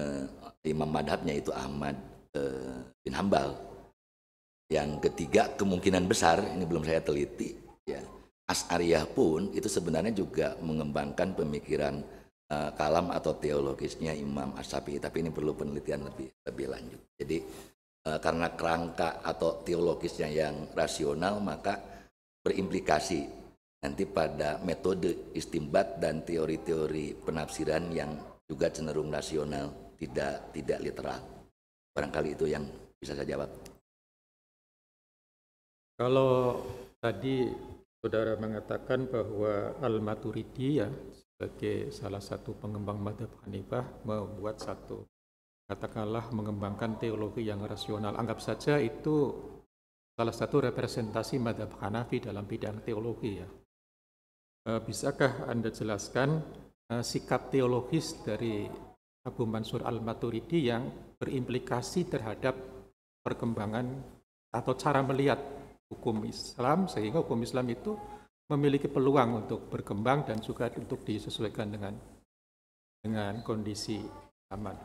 uh, imam madhabnya itu Ahmad uh, bin Hambal. Yang ketiga kemungkinan besar ini belum saya teliti ya. As'ariyah pun itu sebenarnya juga mengembangkan pemikiran uh, kalam atau teologisnya Imam As Syafi'i tapi ini perlu penelitian lebih lebih lanjut. Jadi uh, karena kerangka atau teologisnya yang rasional maka berimplikasi nanti pada metode istimbat dan teori-teori penafsiran yang juga cenderung rasional, tidak tidak literal. Barangkali itu yang bisa saya jawab. Kalau tadi saudara mengatakan bahwa Al-Maturidi ya sebagai salah satu pengembang madhab Hanifah membuat satu katakanlah mengembangkan teologi yang rasional. Anggap saja itu salah satu representasi madhab Hanafi dalam bidang teologi ya. Eh, bisakah Anda jelaskan eh, sikap teologis dari Abu Mansur Al-Maturidi yang berimplikasi terhadap perkembangan atau cara melihat hukum Islam sehingga hukum Islam itu memiliki peluang untuk berkembang dan juga untuk disesuaikan dengan dengan kondisi aman.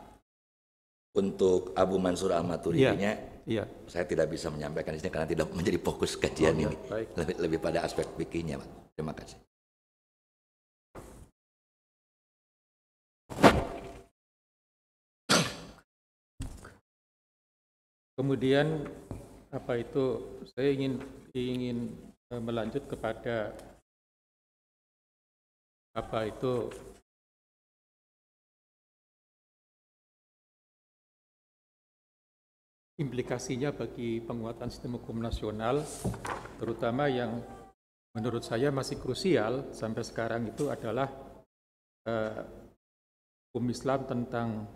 Untuk Abu Mansur Al-Maturidinya ya. Iya. Saya tidak bisa menyampaikan ini karena tidak menjadi fokus kajian oh, iya. ini. Ya, Lebih, lebih pada aspek bikinnya, Pak. Terima kasih. Kemudian apa itu saya ingin ingin eh, melanjut kepada apa itu implikasinya bagi penguatan sistem hukum nasional, terutama yang menurut saya masih krusial sampai sekarang itu adalah eh, hukum Islam tentang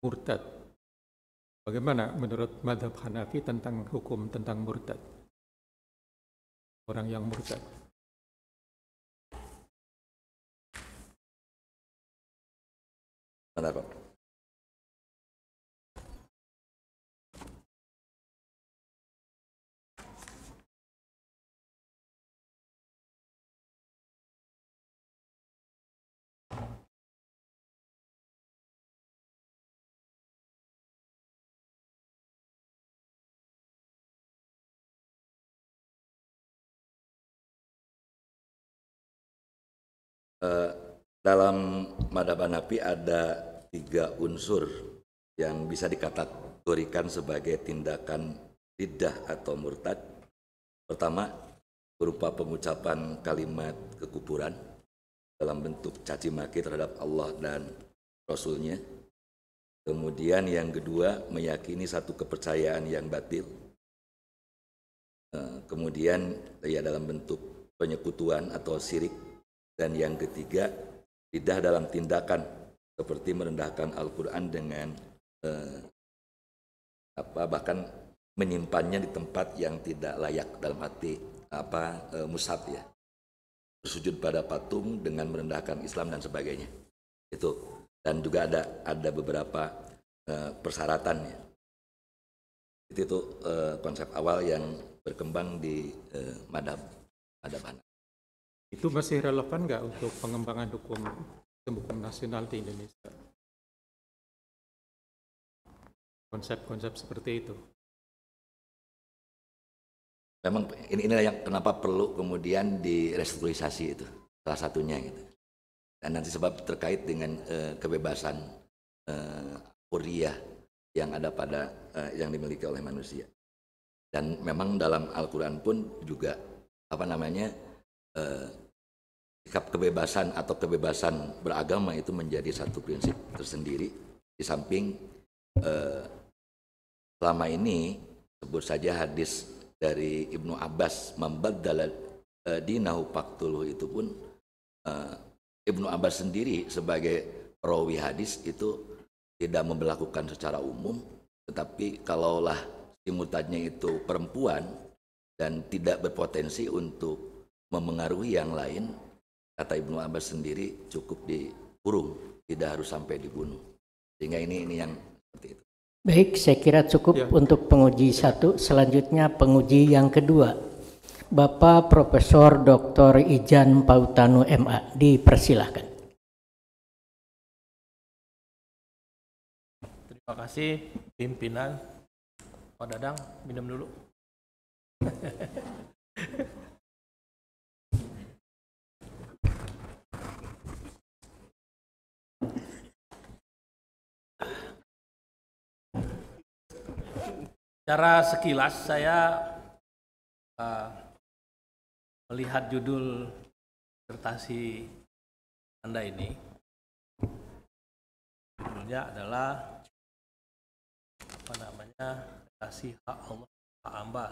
murtad. Bagaimana menurut Madhab Hanafi tentang hukum tentang murtad? Orang yang murtad. Mana, Pak? eh, dalam madhab Hanafi ada tiga unsur yang bisa dikategorikan sebagai tindakan lidah atau murtad. Pertama, berupa pengucapan kalimat kekupuran dalam bentuk caci maki terhadap Allah dan Rasulnya. Kemudian yang kedua, meyakini satu kepercayaan yang batil. Eh, kemudian ya dalam bentuk penyekutuan atau sirik dan yang ketiga, tidak dalam tindakan seperti merendahkan Al-Quran dengan eh, apa bahkan menyimpannya di tempat yang tidak layak dalam hati apa e, musab ya bersujud pada patung dengan merendahkan Islam dan sebagainya itu dan juga ada ada beberapa e, persyaratan ya itu e, konsep awal yang berkembang di e, madhab madhab anak itu masih relevan nggak untuk pengembangan hukum hukum nasional di Indonesia? Konsep-konsep seperti itu. Memang inilah yang kenapa perlu kemudian direstrukturisasi itu salah satunya gitu. Dan nanti sebab terkait dengan uh, kebebasan eh, yang ada pada uh, yang dimiliki oleh manusia. Dan memang dalam Al-Qur'an pun juga apa namanya? eh, sikap kebebasan atau kebebasan beragama itu menjadi satu prinsip tersendiri di samping eh, selama ini sebut saja hadis dari Ibnu Abbas dalam eh, dinahu paktuluh itu pun eh, Ibnu Abbas sendiri sebagai perawi hadis itu tidak memperlakukan secara umum tetapi kalaulah simultannya itu perempuan dan tidak berpotensi untuk memengaruhi yang lain, kata Ibnu Abbas sendiri cukup dikurung, tidak harus sampai dibunuh. Sehingga ini ini yang seperti itu. Baik, saya kira cukup ya. untuk penguji satu. Selanjutnya penguji yang kedua. Bapak Profesor Dr. Ijan Pautanu MA, dipersilahkan. Terima kasih pimpinan. Pak Dadang, minum dulu. Secara sekilas saya uh, melihat judul disertasi Anda ini. Judulnya adalah apa namanya? Kasih hak Allah hak amba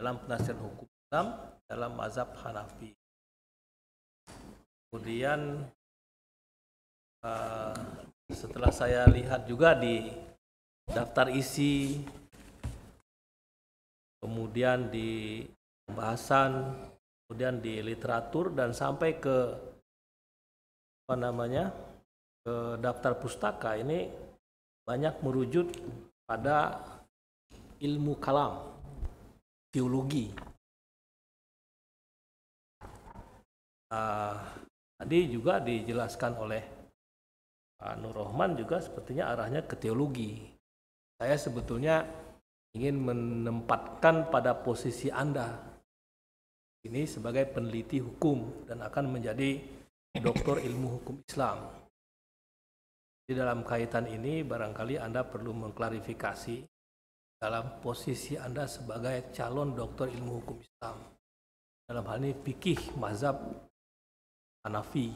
dalam penasihat hukum Islam dalam mazhab Hanafi. Kemudian uh, setelah saya lihat juga di daftar isi kemudian di pembahasan kemudian di literatur dan sampai ke apa namanya ke daftar pustaka ini banyak merujuk pada ilmu kalam, teologi. Uh, tadi juga dijelaskan oleh Pak Nur Rohman juga sepertinya arahnya ke teologi. Saya sebetulnya ingin menempatkan pada posisi Anda ini sebagai peneliti hukum dan akan menjadi doktor ilmu hukum Islam. Di dalam kaitan ini barangkali Anda perlu mengklarifikasi dalam posisi Anda sebagai calon doktor ilmu hukum Islam. Dalam hal ini fikih mazhab Hanafi.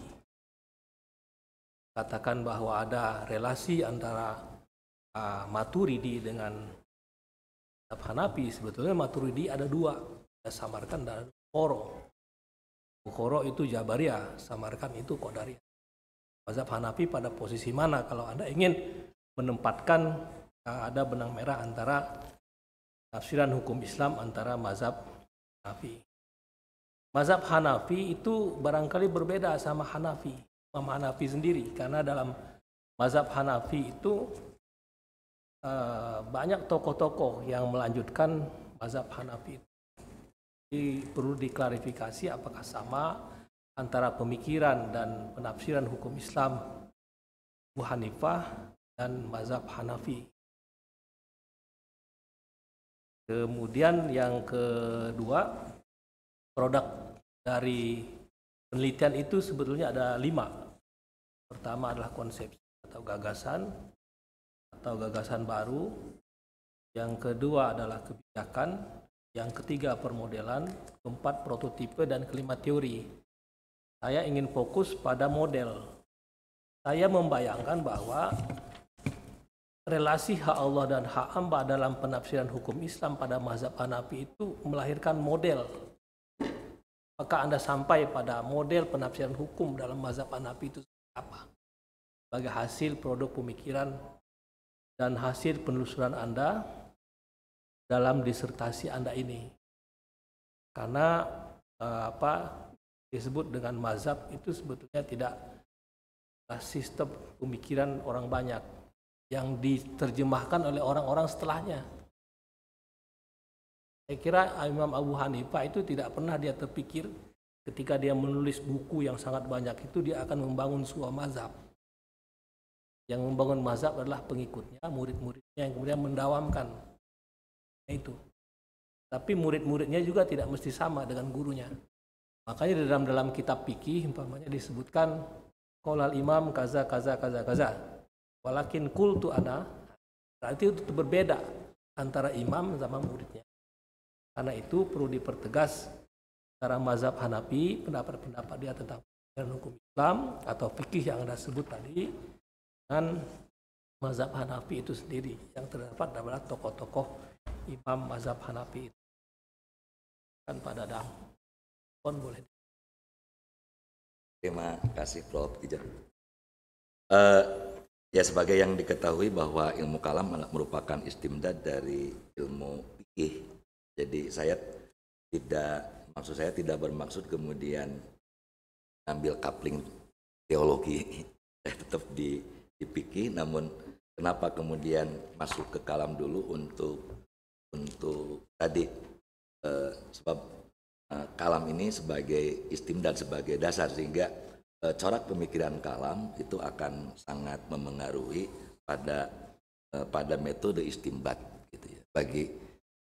Katakan bahwa ada relasi antara uh, Maturidi dengan Mazhab Hanafi sebetulnya Maturidi ada dua ada Samarkan dan Koro Koro itu Jabariyah Samarkan itu Qadariyah Mazhab Hanafi pada posisi mana kalau Anda ingin menempatkan ada benang merah antara tafsiran hukum Islam antara mazhab Hanafi. Mazhab Hanafi itu barangkali berbeda sama Hanafi, sama Hanafi sendiri karena dalam mazhab Hanafi itu Eh, banyak tokoh-tokoh yang melanjutkan mazhab Hanafi itu. Jadi perlu diklarifikasi apakah sama antara pemikiran dan penafsiran hukum Islam Abu Hanifah dan mazhab Hanafi. Kemudian yang kedua, produk dari penelitian itu sebetulnya ada lima. Pertama adalah konsep atau gagasan, atau gagasan baru. Yang kedua adalah kebijakan. Yang ketiga permodelan, keempat prototipe dan kelima teori. Saya ingin fokus pada model. Saya membayangkan bahwa relasi hak Allah dan hak hamba dalam penafsiran hukum Islam pada mazhab Hanafi itu melahirkan model. apakah Anda sampai pada model penafsiran hukum dalam mazhab Hanafi itu apa? Sebagai hasil produk pemikiran dan hasil penelusuran Anda dalam disertasi Anda ini. Karena eh, apa disebut dengan mazhab itu sebetulnya tidak eh, sistem pemikiran orang banyak yang diterjemahkan oleh orang-orang setelahnya. Saya kira Imam Abu Hanifah itu tidak pernah dia terpikir ketika dia menulis buku yang sangat banyak itu dia akan membangun sebuah mazhab. Yang membangun mazhab adalah pengikutnya, murid-muridnya yang kemudian mendawamkan nah, itu. Tapi murid-muridnya juga tidak mesti sama dengan gurunya. Makanya di dalam dalam kitab fikih umpamanya disebutkan kolal imam kaza kaza kaza kaza. Walakin kul tu ana berarti itu berbeda antara imam sama muridnya. Karena itu perlu dipertegas cara mazhab Hanafi pendapat-pendapat dia tentang hukum Islam atau fikih yang Anda sebut tadi dengan mazhab Hanafi itu sendiri yang terdapat adalah tokoh-tokoh imam mazhab Hanafi itu kan pada dam pun boleh terima kasih Prof Ijar uh, eh, ya sebagai yang diketahui bahwa ilmu kalam merupakan istimdad dari ilmu fikih jadi saya tidak maksud saya tidak bermaksud kemudian ambil kapling teologi saya tetap di di namun kenapa kemudian masuk ke kalam dulu untuk untuk tadi eh, sebab eh, kalam ini sebagai istim dan sebagai dasar sehingga eh, corak pemikiran kalam itu akan sangat memengaruhi pada eh, pada metode istimbat gitu ya bagi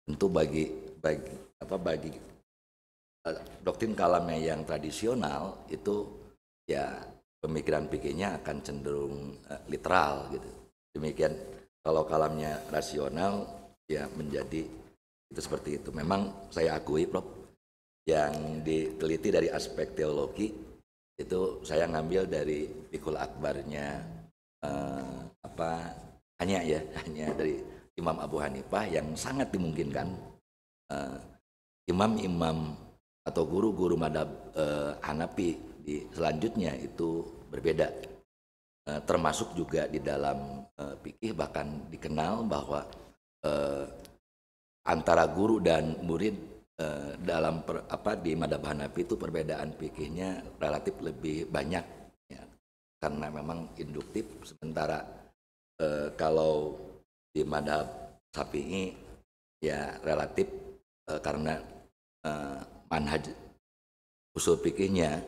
tentu bagi bagi apa bagi eh, doktrin kalamnya yang tradisional itu ya pemikiran pikirnya akan cenderung uh, literal gitu. Demikian kalau kalamnya rasional ya menjadi itu seperti itu. Memang saya akui Prof yang diteliti dari aspek teologi itu saya ngambil dari pikul akbarnya uh, apa hanya ya hanya dari Imam Abu Hanifah yang sangat dimungkinkan eh, imam-imam atau guru-guru madhab uh, Hanafi di selanjutnya itu berbeda. E, termasuk juga di dalam e, eh, pikir bahkan dikenal bahwa e, antara guru dan murid e, dalam per, apa di madhab Hanafi itu perbedaan pikirnya relatif lebih banyak ya, karena memang induktif sementara e, kalau di madhab Syafi'i ya relatif e, karena e, manhaj usul pikirnya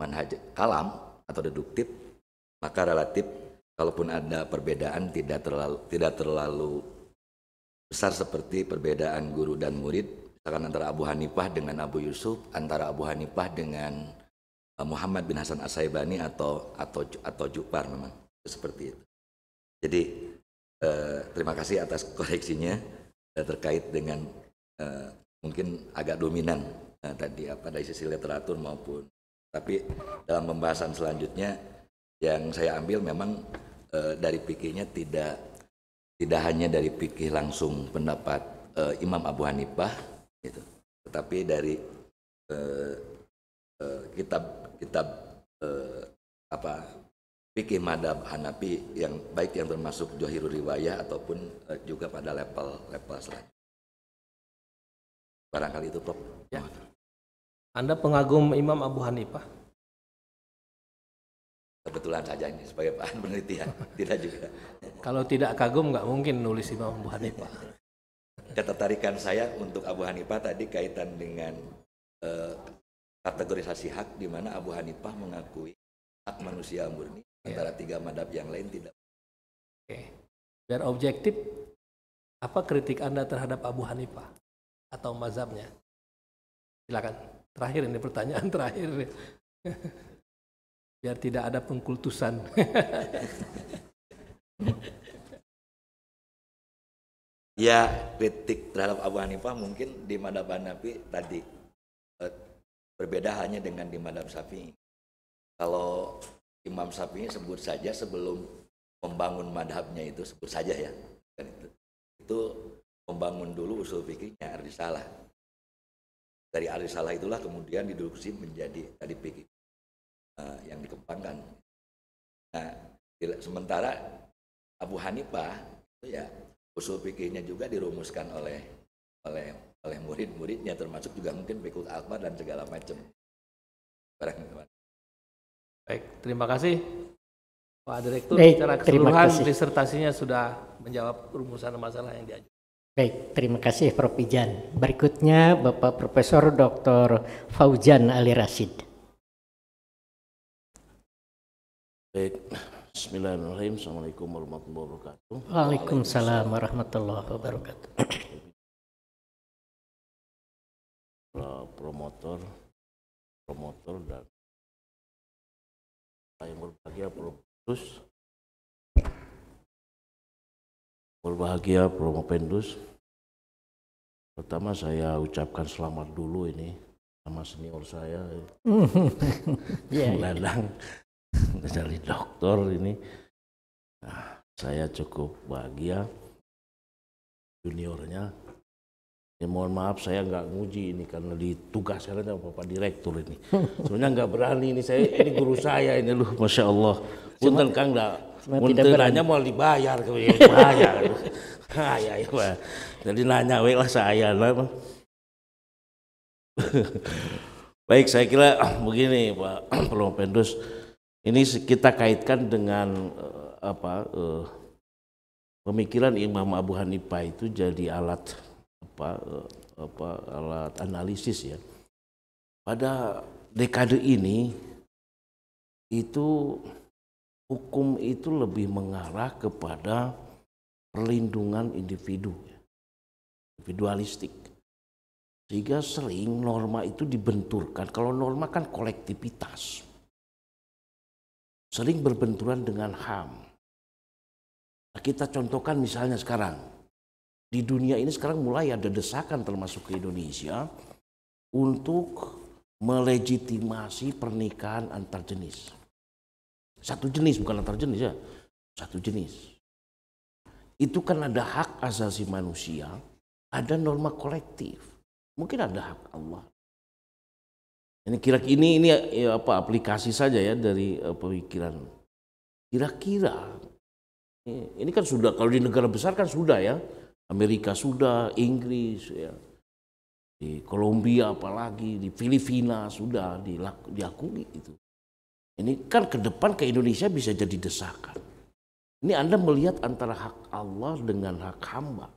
manhaj kalam atau deduktif, maka relatif kalaupun ada perbedaan tidak terlalu tidak terlalu besar seperti perbedaan guru dan murid misalkan antara Abu Hanifah dengan Abu Yusuf, antara Abu Hanifah dengan eh, Muhammad bin Hasan Asaibani atau atau atau Jukbar memang seperti itu. Jadi eh, terima kasih atas koreksinya eh, terkait dengan eh, mungkin agak dominan eh, tadi apa dari sisi literatur maupun tapi dalam pembahasan selanjutnya yang saya ambil memang e, dari pikirnya tidak tidak hanya dari pikir langsung pendapat e, Imam Abu Hanifah gitu. Tetapi dari e, e, kitab kitab e, apa pikir madhab Hanafi yang baik yang termasuk Johiru Riwayah ataupun e, juga pada level level selanjutnya. Barangkali itu Prof. Ya. Anda pengagum Imam Abu Hanifah? Kebetulan saja ini sebagai bahan penelitian, tidak juga. Kalau tidak kagum nggak mungkin nulis Imam Abu Hanifah. Ketertarikan saya untuk Abu Hanifah tadi kaitan dengan eh, kategorisasi hak di mana Abu Hanifah mengakui hak manusia murni yeah. antara tiga madhab yang lain tidak. Oke. Okay. Biar objektif, apa kritik Anda terhadap Abu Hanifah atau mazhabnya? Silakan. Terakhir ini pertanyaan terakhir. Biar tidak ada pengkultusan. ya kritik terhadap Abu Hanifah mungkin di madhab Hanafi tadi eh, berbeda hanya dengan di madhab Syafi'i. Kalau Imam Syafi'i sebut saja sebelum membangun madhabnya itu sebut saja ya. Kan itu. membangun dulu usul harus salah dari salah itulah kemudian diduduksi menjadi KDP uh, eh, yang dikembangkan. Nah, sementara Abu Hanifah itu ya usul pikirnya juga dirumuskan oleh oleh oleh murid-muridnya termasuk juga mungkin Bekut Akbar dan segala macam. Baik, terima kasih Pak Direktur Baik, secara keseluruhan disertasinya sudah menjawab rumusan masalah yang diajukan. Baik, terima kasih Prof. Ijan. Berikutnya Bapak Profesor Dr. Faujan Ali Rasid. Baik, Bismillahirrahmanirrahim. Assalamualaikum warahmatullahi wabarakatuh. Waalaikumsalam warahmatullahi wabarakatuh. Promotor, promotor dan yang berbahagia, Prof. Berbahagia Promo Pendus. Pertama saya ucapkan selamat dulu ini sama senior saya. yeah. Iya. lalang dari dokter ini. Nah, saya cukup bahagia juniornya. Ya, mohon maaf saya nggak nguji ini karena ditugaskan sama Bapak Direktur ini. Sebenarnya nggak berani ini saya ini guru saya ini loh, masya Allah. Punten Kang Muntenanya mau dibayar ke bayar. Aya ya Jadi nanya wek lah saya nama. Baik, saya kira begini Pak Perlu Pendus. Ini kita kaitkan dengan eh, apa eh, pemikiran Imam Abu Hanifah itu jadi alat apa eh, apa alat analisis ya. Pada dekade ini itu hukum itu lebih mengarah kepada perlindungan individu, ya. individualistik. Sehingga sering norma itu dibenturkan. Kalau norma kan kolektivitas. Sering berbenturan dengan HAM. Nah, kita contohkan misalnya sekarang. Di dunia ini sekarang mulai ada desakan termasuk ke Indonesia untuk melegitimasi pernikahan antar jenis. Satu jenis, bukan antar jenis ya. Satu jenis. Itu kan ada hak asasi manusia, ada norma kolektif. Mungkin ada hak Allah. Ini kira ini ini ya apa aplikasi saja ya dari uh, pemikiran. Kira-kira ini kan sudah kalau di negara besar kan sudah ya. Amerika sudah, Inggris ya. Di Kolombia apalagi, di Filipina sudah dilaku, diakui itu. Ini kan ke depan ke Indonesia bisa jadi desakan. Ini Anda melihat antara hak Allah dengan hak hamba.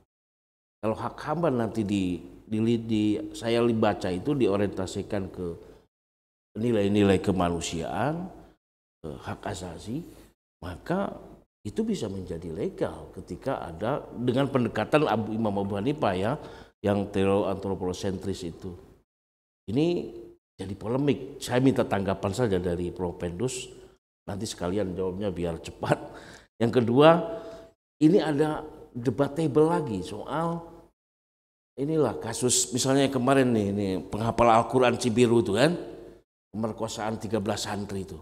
Kalau hak hamba nanti di, di, di saya baca itu diorientasikan ke nilai-nilai kemanusiaan, ke hak asasi, maka itu bisa menjadi legal ketika ada dengan pendekatan Abu Imam Abu Hanifah ya yang teori antroposentris itu. Ini jadi polemik. Saya minta tanggapan saja dari Prof. Pendus, nanti sekalian jawabnya biar cepat. Yang kedua, ini ada debatable lagi soal inilah kasus misalnya kemarin nih, ini penghafal Al-Quran Cibiru itu kan, pemerkosaan 13 santri itu.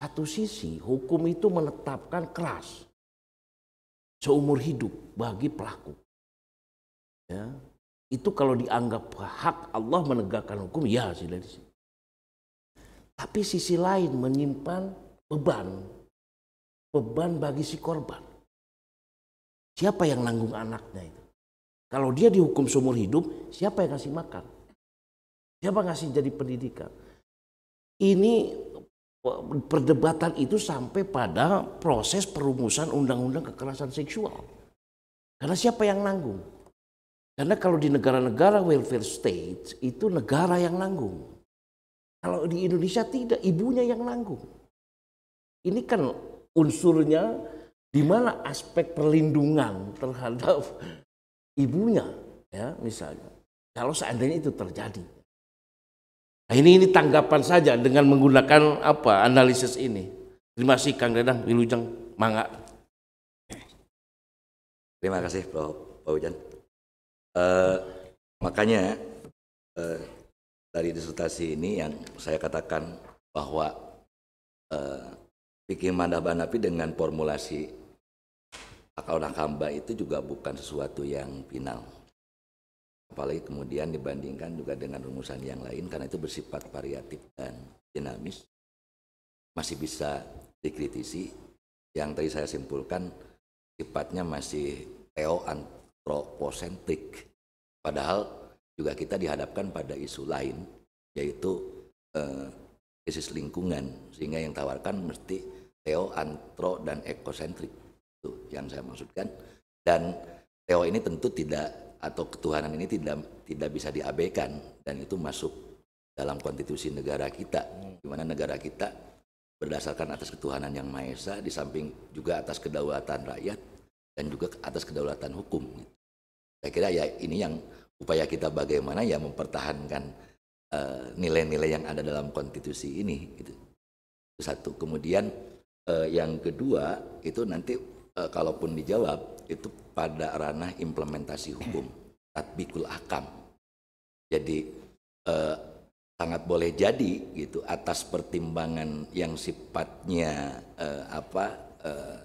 Satu sisi hukum itu menetapkan keras seumur hidup bagi pelaku. Ya, itu kalau dianggap hak Allah menegakkan hukum ya sila di sini. Tapi sisi lain menyimpan beban, beban bagi si korban. Siapa yang nanggung anaknya itu? Kalau dia dihukum seumur hidup, siapa yang kasih makan? Siapa ngasih jadi pendidikan? Ini perdebatan itu sampai pada proses perumusan undang-undang kekerasan seksual. Karena siapa yang nanggung? Karena kalau di negara-negara welfare state itu negara yang nanggung. Kalau di Indonesia tidak, ibunya yang nanggung. Ini kan unsurnya di mana aspek perlindungan terhadap ibunya ya misalnya. Kalau seandainya itu terjadi. Nah, ini ini tanggapan saja dengan menggunakan apa analisis ini. Terima kasih Kang Dadang Wilujeng Mangga. Terima kasih Pak Pak uh, makanya uh, dari disertasi ini yang saya katakan bahwa uh, pikir mandah banapi dengan formulasi akal nakamba itu juga bukan sesuatu yang final apalagi kemudian dibandingkan juga dengan rumusan yang lain karena itu bersifat variatif dan dinamis masih bisa dikritisi yang tadi saya simpulkan sifatnya masih teo antroposentrik. Padahal juga kita dihadapkan pada isu lain yaitu eh, krisis lingkungan sehingga yang tawarkan mesti teo antro dan ekosentrik itu yang saya maksudkan dan teo ini tentu tidak atau ketuhanan ini tidak tidak bisa diabaikan dan itu masuk dalam konstitusi negara kita di mana negara kita berdasarkan atas ketuhanan yang maha esa di samping juga atas kedaulatan rakyat dan juga atas kedaulatan hukum gitu. Saya kira ya ini yang upaya kita bagaimana ya mempertahankan eh, nilai-nilai uh, yang ada dalam konstitusi ini gitu. Itu satu. Kemudian uh, yang kedua itu nanti uh, kalaupun dijawab itu pada ranah implementasi hukum, tatbikul akam. Jadi uh, sangat boleh jadi gitu atas pertimbangan yang sifatnya uh, apa uh,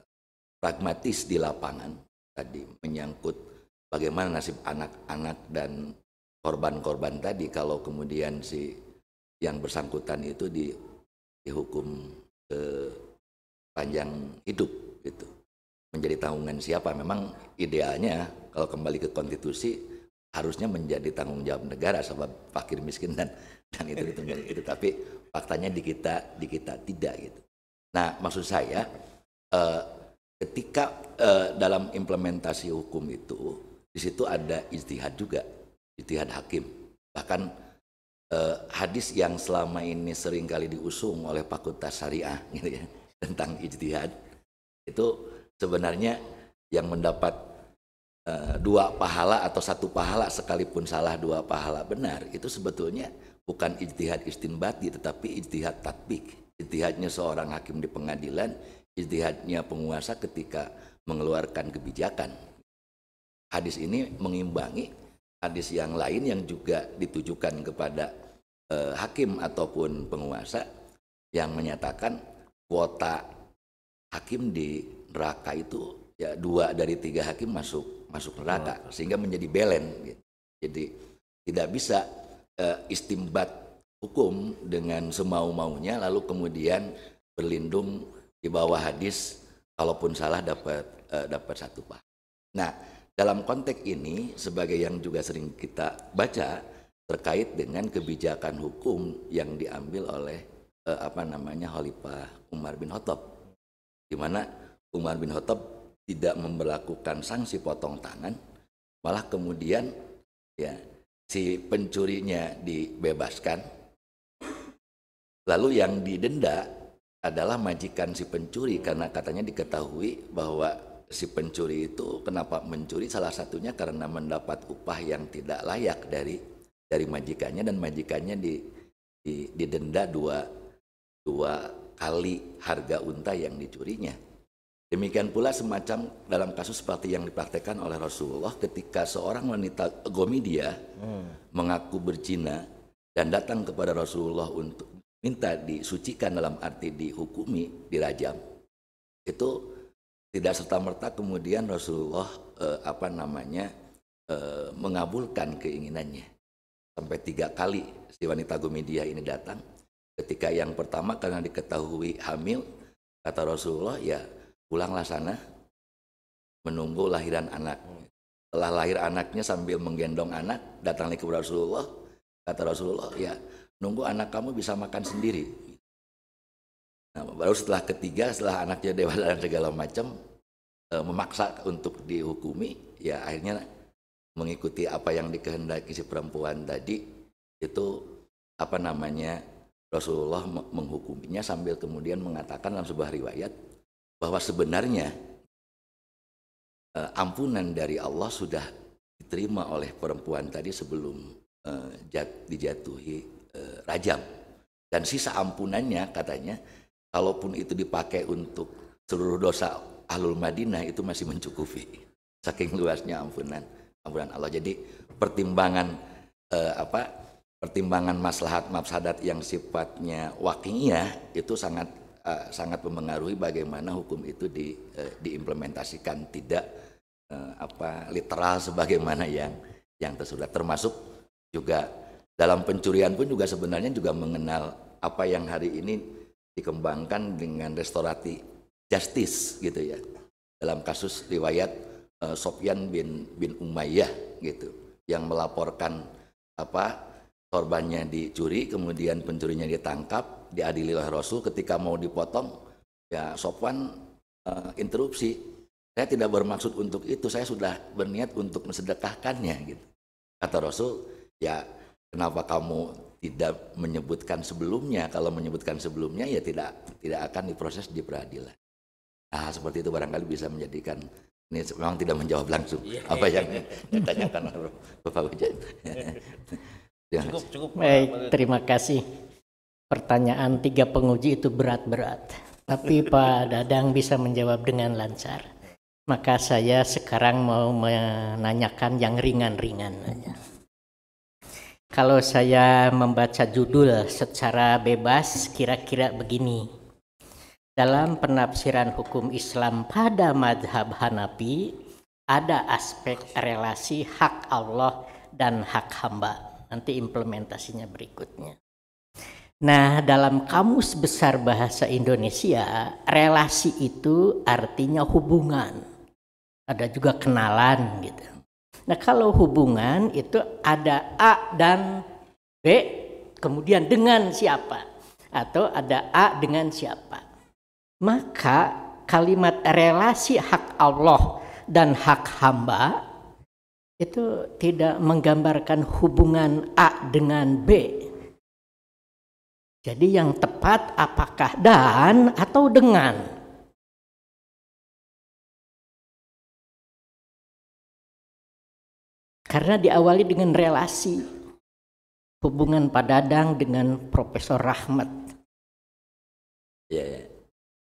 pragmatis di lapangan tadi menyangkut bagaimana nasib anak-anak dan korban-korban tadi kalau kemudian si yang bersangkutan itu di dihukum ke panjang hidup gitu menjadi tanggungan siapa memang idealnya kalau kembali ke konstitusi harusnya menjadi tanggung jawab negara sebab fakir miskin dan dan itu itu, itu, itu. tapi faktanya di kita di kita tidak gitu nah maksud saya eh, ketika eh, dalam implementasi hukum itu di situ ada ijtihad juga, ijtihad hakim. Bahkan eh, hadis yang selama ini sering kali diusung oleh fakultas syariah gitu ya, tentang ijtihad itu sebenarnya yang mendapat eh, dua pahala atau satu pahala sekalipun salah dua pahala benar itu sebetulnya bukan ijtihad istinbati tetapi ijtihad tatbik. Ijtihadnya seorang hakim di pengadilan, ijtihadnya penguasa ketika mengeluarkan kebijakan hadis ini mengimbangi hadis yang lain yang juga ditujukan kepada e, hakim ataupun penguasa yang menyatakan kuota hakim di neraka itu ya dua dari tiga hakim masuk masuk neraka oh. sehingga menjadi belen gitu. jadi tidak bisa e, istimbat hukum dengan semau maunya lalu kemudian berlindung di bawah hadis kalaupun salah dapat e, dapat satu pak Nah, dalam konteks ini, sebagai yang juga sering kita baca terkait dengan kebijakan hukum yang diambil oleh eh, apa namanya holipa Umar bin Khattab, di mana Umar bin Khattab tidak memperlakukan sanksi potong tangan, malah kemudian ya si pencurinya dibebaskan, lalu yang didenda adalah majikan si pencuri karena katanya diketahui bahwa si pencuri itu kenapa mencuri salah satunya karena mendapat upah yang tidak layak dari dari majikannya dan majikannya di, di didenda dua dua kali harga unta yang dicurinya. Demikian pula semacam dalam kasus seperti yang dipraktekkan oleh Rasulullah ketika seorang wanita Gomidia hmm. mengaku berzina dan datang kepada Rasulullah untuk minta disucikan dalam arti dihukumi, dirajam. Itu tidak serta merta kemudian Rasulullah eh, apa namanya eh, mengabulkan keinginannya sampai tiga kali si wanita Gomedia ini datang ketika yang pertama karena diketahui hamil kata Rasulullah ya pulanglah sana menunggu lahiran anak setelah lahir anaknya sambil menggendong anak datang lagi ke Rasulullah kata Rasulullah ya nunggu anak kamu bisa makan sendiri Nah, baru setelah ketiga, setelah anaknya dewasa dan segala macam e, memaksa untuk dihukumi, ya akhirnya mengikuti apa yang dikehendaki si perempuan tadi itu apa namanya Rasulullah menghukuminya sambil kemudian mengatakan dalam sebuah riwayat bahwa sebenarnya e, ampunan dari Allah sudah diterima oleh perempuan tadi sebelum e, jat, dijatuhi e, rajam dan sisa ampunannya katanya kalaupun itu dipakai untuk seluruh dosa ahlul Madinah itu masih mencukupi saking luasnya ampunan ampunan Allah jadi pertimbangan eh, apa pertimbangan maslahat mafsadat yang sifatnya wakinya itu sangat eh, sangat mempengaruhi bagaimana hukum itu di, eh, diimplementasikan tidak eh, apa literal sebagaimana yang yang tersurat termasuk juga dalam pencurian pun juga sebenarnya juga mengenal apa yang hari ini dikembangkan dengan restorati justice gitu ya dalam kasus riwayat uh, Sofyan bin bin Umayyah gitu yang melaporkan apa korbannya dicuri kemudian pencurinya ditangkap diadili oleh Rasul ketika mau dipotong ya Sofwan uh, interupsi saya tidak bermaksud untuk itu saya sudah berniat untuk mensedekahkannya gitu kata Rasul ya kenapa kamu tidak menyebutkan sebelumnya. Kalau menyebutkan sebelumnya ya tidak tidak akan diproses di peradilan. Nah, seperti itu barangkali bisa menjadikan ini memang tidak menjawab langsung yeah. apa yang ditanyakan pak Bapak cukup, cukup. Baik, terima kasih. Pertanyaan tiga penguji itu berat-berat, tapi Pak Dadang bisa menjawab dengan lancar. Maka saya sekarang mau menanyakan yang ringan-ringan aja. -ringan. -ringan kalau saya membaca judul secara bebas, kira-kira begini: dalam penafsiran hukum Islam pada madhab Hanafi, ada aspek relasi hak Allah dan hak hamba. Nanti implementasinya berikutnya. Nah, dalam Kamus Besar Bahasa Indonesia, relasi itu artinya hubungan. Ada juga kenalan gitu. Nah kalau hubungan itu ada A dan B kemudian dengan siapa atau ada A dengan siapa. Maka kalimat relasi hak Allah dan hak hamba itu tidak menggambarkan hubungan A dengan B. Jadi yang tepat apakah dan atau dengan? Karena diawali dengan relasi hubungan Pak Dadang dengan Profesor Rahmat. Ya, ya.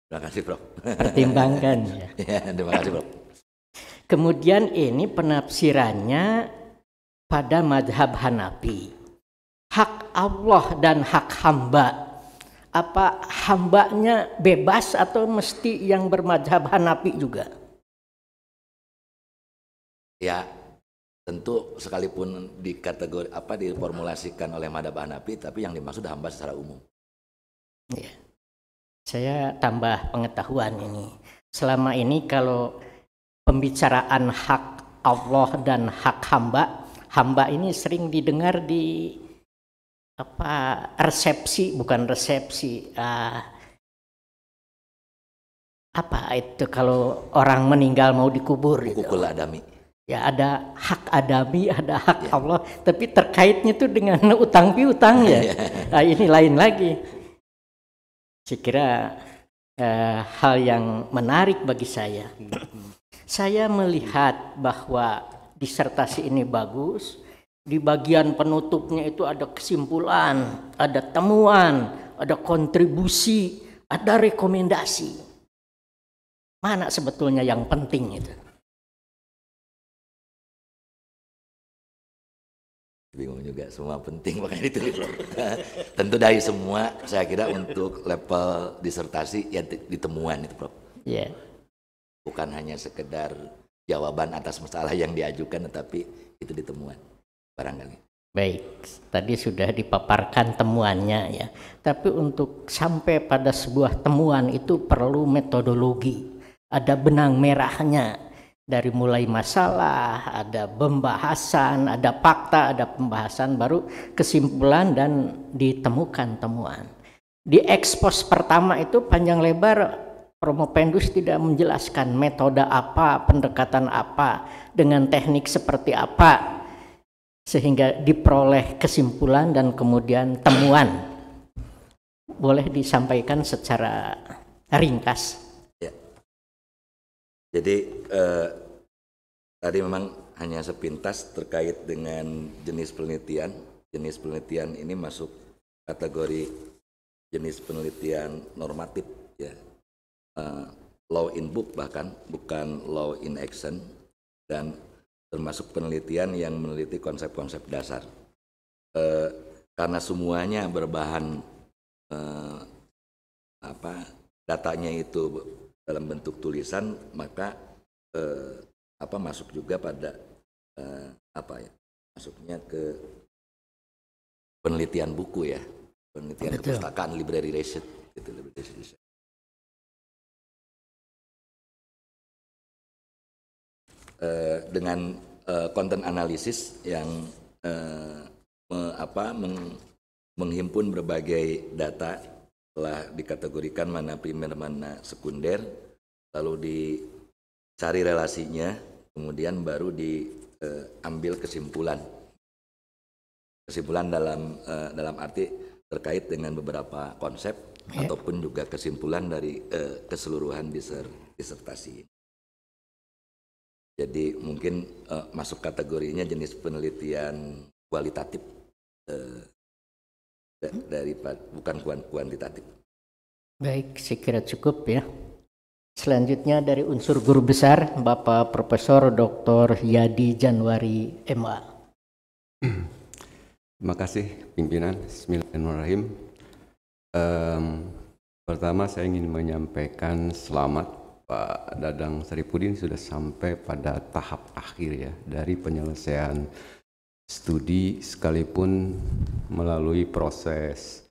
Terima kasih, Prof. Pertimbangkan ya. ya. Terima kasih, Prof. Kemudian ini penafsirannya pada madhab Hanafi. Hak Allah dan hak hamba. Apa hambanya bebas atau mesti yang bermadhab Hanafi juga? Ya, tentu sekalipun dikategori apa diformulasikan oleh madhab Hanafi tapi yang dimaksud hamba secara umum ya. saya tambah pengetahuan ini selama ini kalau pembicaraan hak Allah dan hak hamba hamba ini sering didengar di apa resepsi bukan resepsi uh, apa itu kalau orang meninggal mau dikubur gitu. Kukul adami ya ada hak adami, ada hak ya. Allah, tapi terkaitnya itu dengan utang piutang ya. ya. nah, ini lain lagi. Saya kira eh, hal yang menarik bagi saya. Hmm. saya melihat bahwa disertasi ini bagus. Di bagian penutupnya itu ada kesimpulan, ada temuan, ada kontribusi, ada rekomendasi. Mana sebetulnya yang penting itu? bingung juga semua penting makanya ditulis nah, tentu dari semua saya kira untuk level disertasi ya ditemuan itu Prof yeah. bukan hanya sekedar jawaban atas masalah yang diajukan tetapi itu ditemuan barangkali Baik, tadi sudah dipaparkan temuannya ya. Tapi untuk sampai pada sebuah temuan itu perlu metodologi. Ada benang merahnya dari mulai masalah, ada pembahasan, ada fakta, ada pembahasan, baru kesimpulan dan ditemukan temuan. Di ekspos pertama itu panjang lebar Promopendus tidak menjelaskan metode apa, pendekatan apa, dengan teknik seperti apa, sehingga diperoleh kesimpulan dan kemudian temuan. Boleh disampaikan secara ringkas. Jadi eh, tadi memang hanya sepintas terkait dengan jenis penelitian. Jenis penelitian ini masuk kategori jenis penelitian normatif ya. Eh, law in book bahkan bukan law in action dan termasuk penelitian yang meneliti konsep-konsep dasar. Eh, karena semuanya berbahan eh, apa datanya itu dalam bentuk tulisan maka eh, apa masuk juga pada eh, apa ya masuknya ke penelitian buku ya penelitian Betul. perpustakaan library research gitu library research eh, dengan konten eh, konten analisis yang uh, me, apa meng, menghimpun berbagai data telah dikategorikan mana primer mana sekunder lalu dicari relasinya kemudian baru diambil eh, kesimpulan kesimpulan dalam eh, dalam arti terkait dengan beberapa konsep yeah. ataupun juga kesimpulan dari eh, keseluruhan disertasi jadi mungkin masuk kategorinya jenis penelitian kualitatif eh, Hmm? dari bukan kuantitatif. Baik, saya kira cukup ya. Selanjutnya dari unsur guru besar Bapak Profesor Dr. Yadi Januari MA. Hmm. Terima kasih pimpinan. Bismillahirrahmanirrahim. Um, pertama saya ingin menyampaikan selamat Pak Dadang Saripudin sudah sampai pada tahap akhir ya dari penyelesaian studi sekalipun melalui proses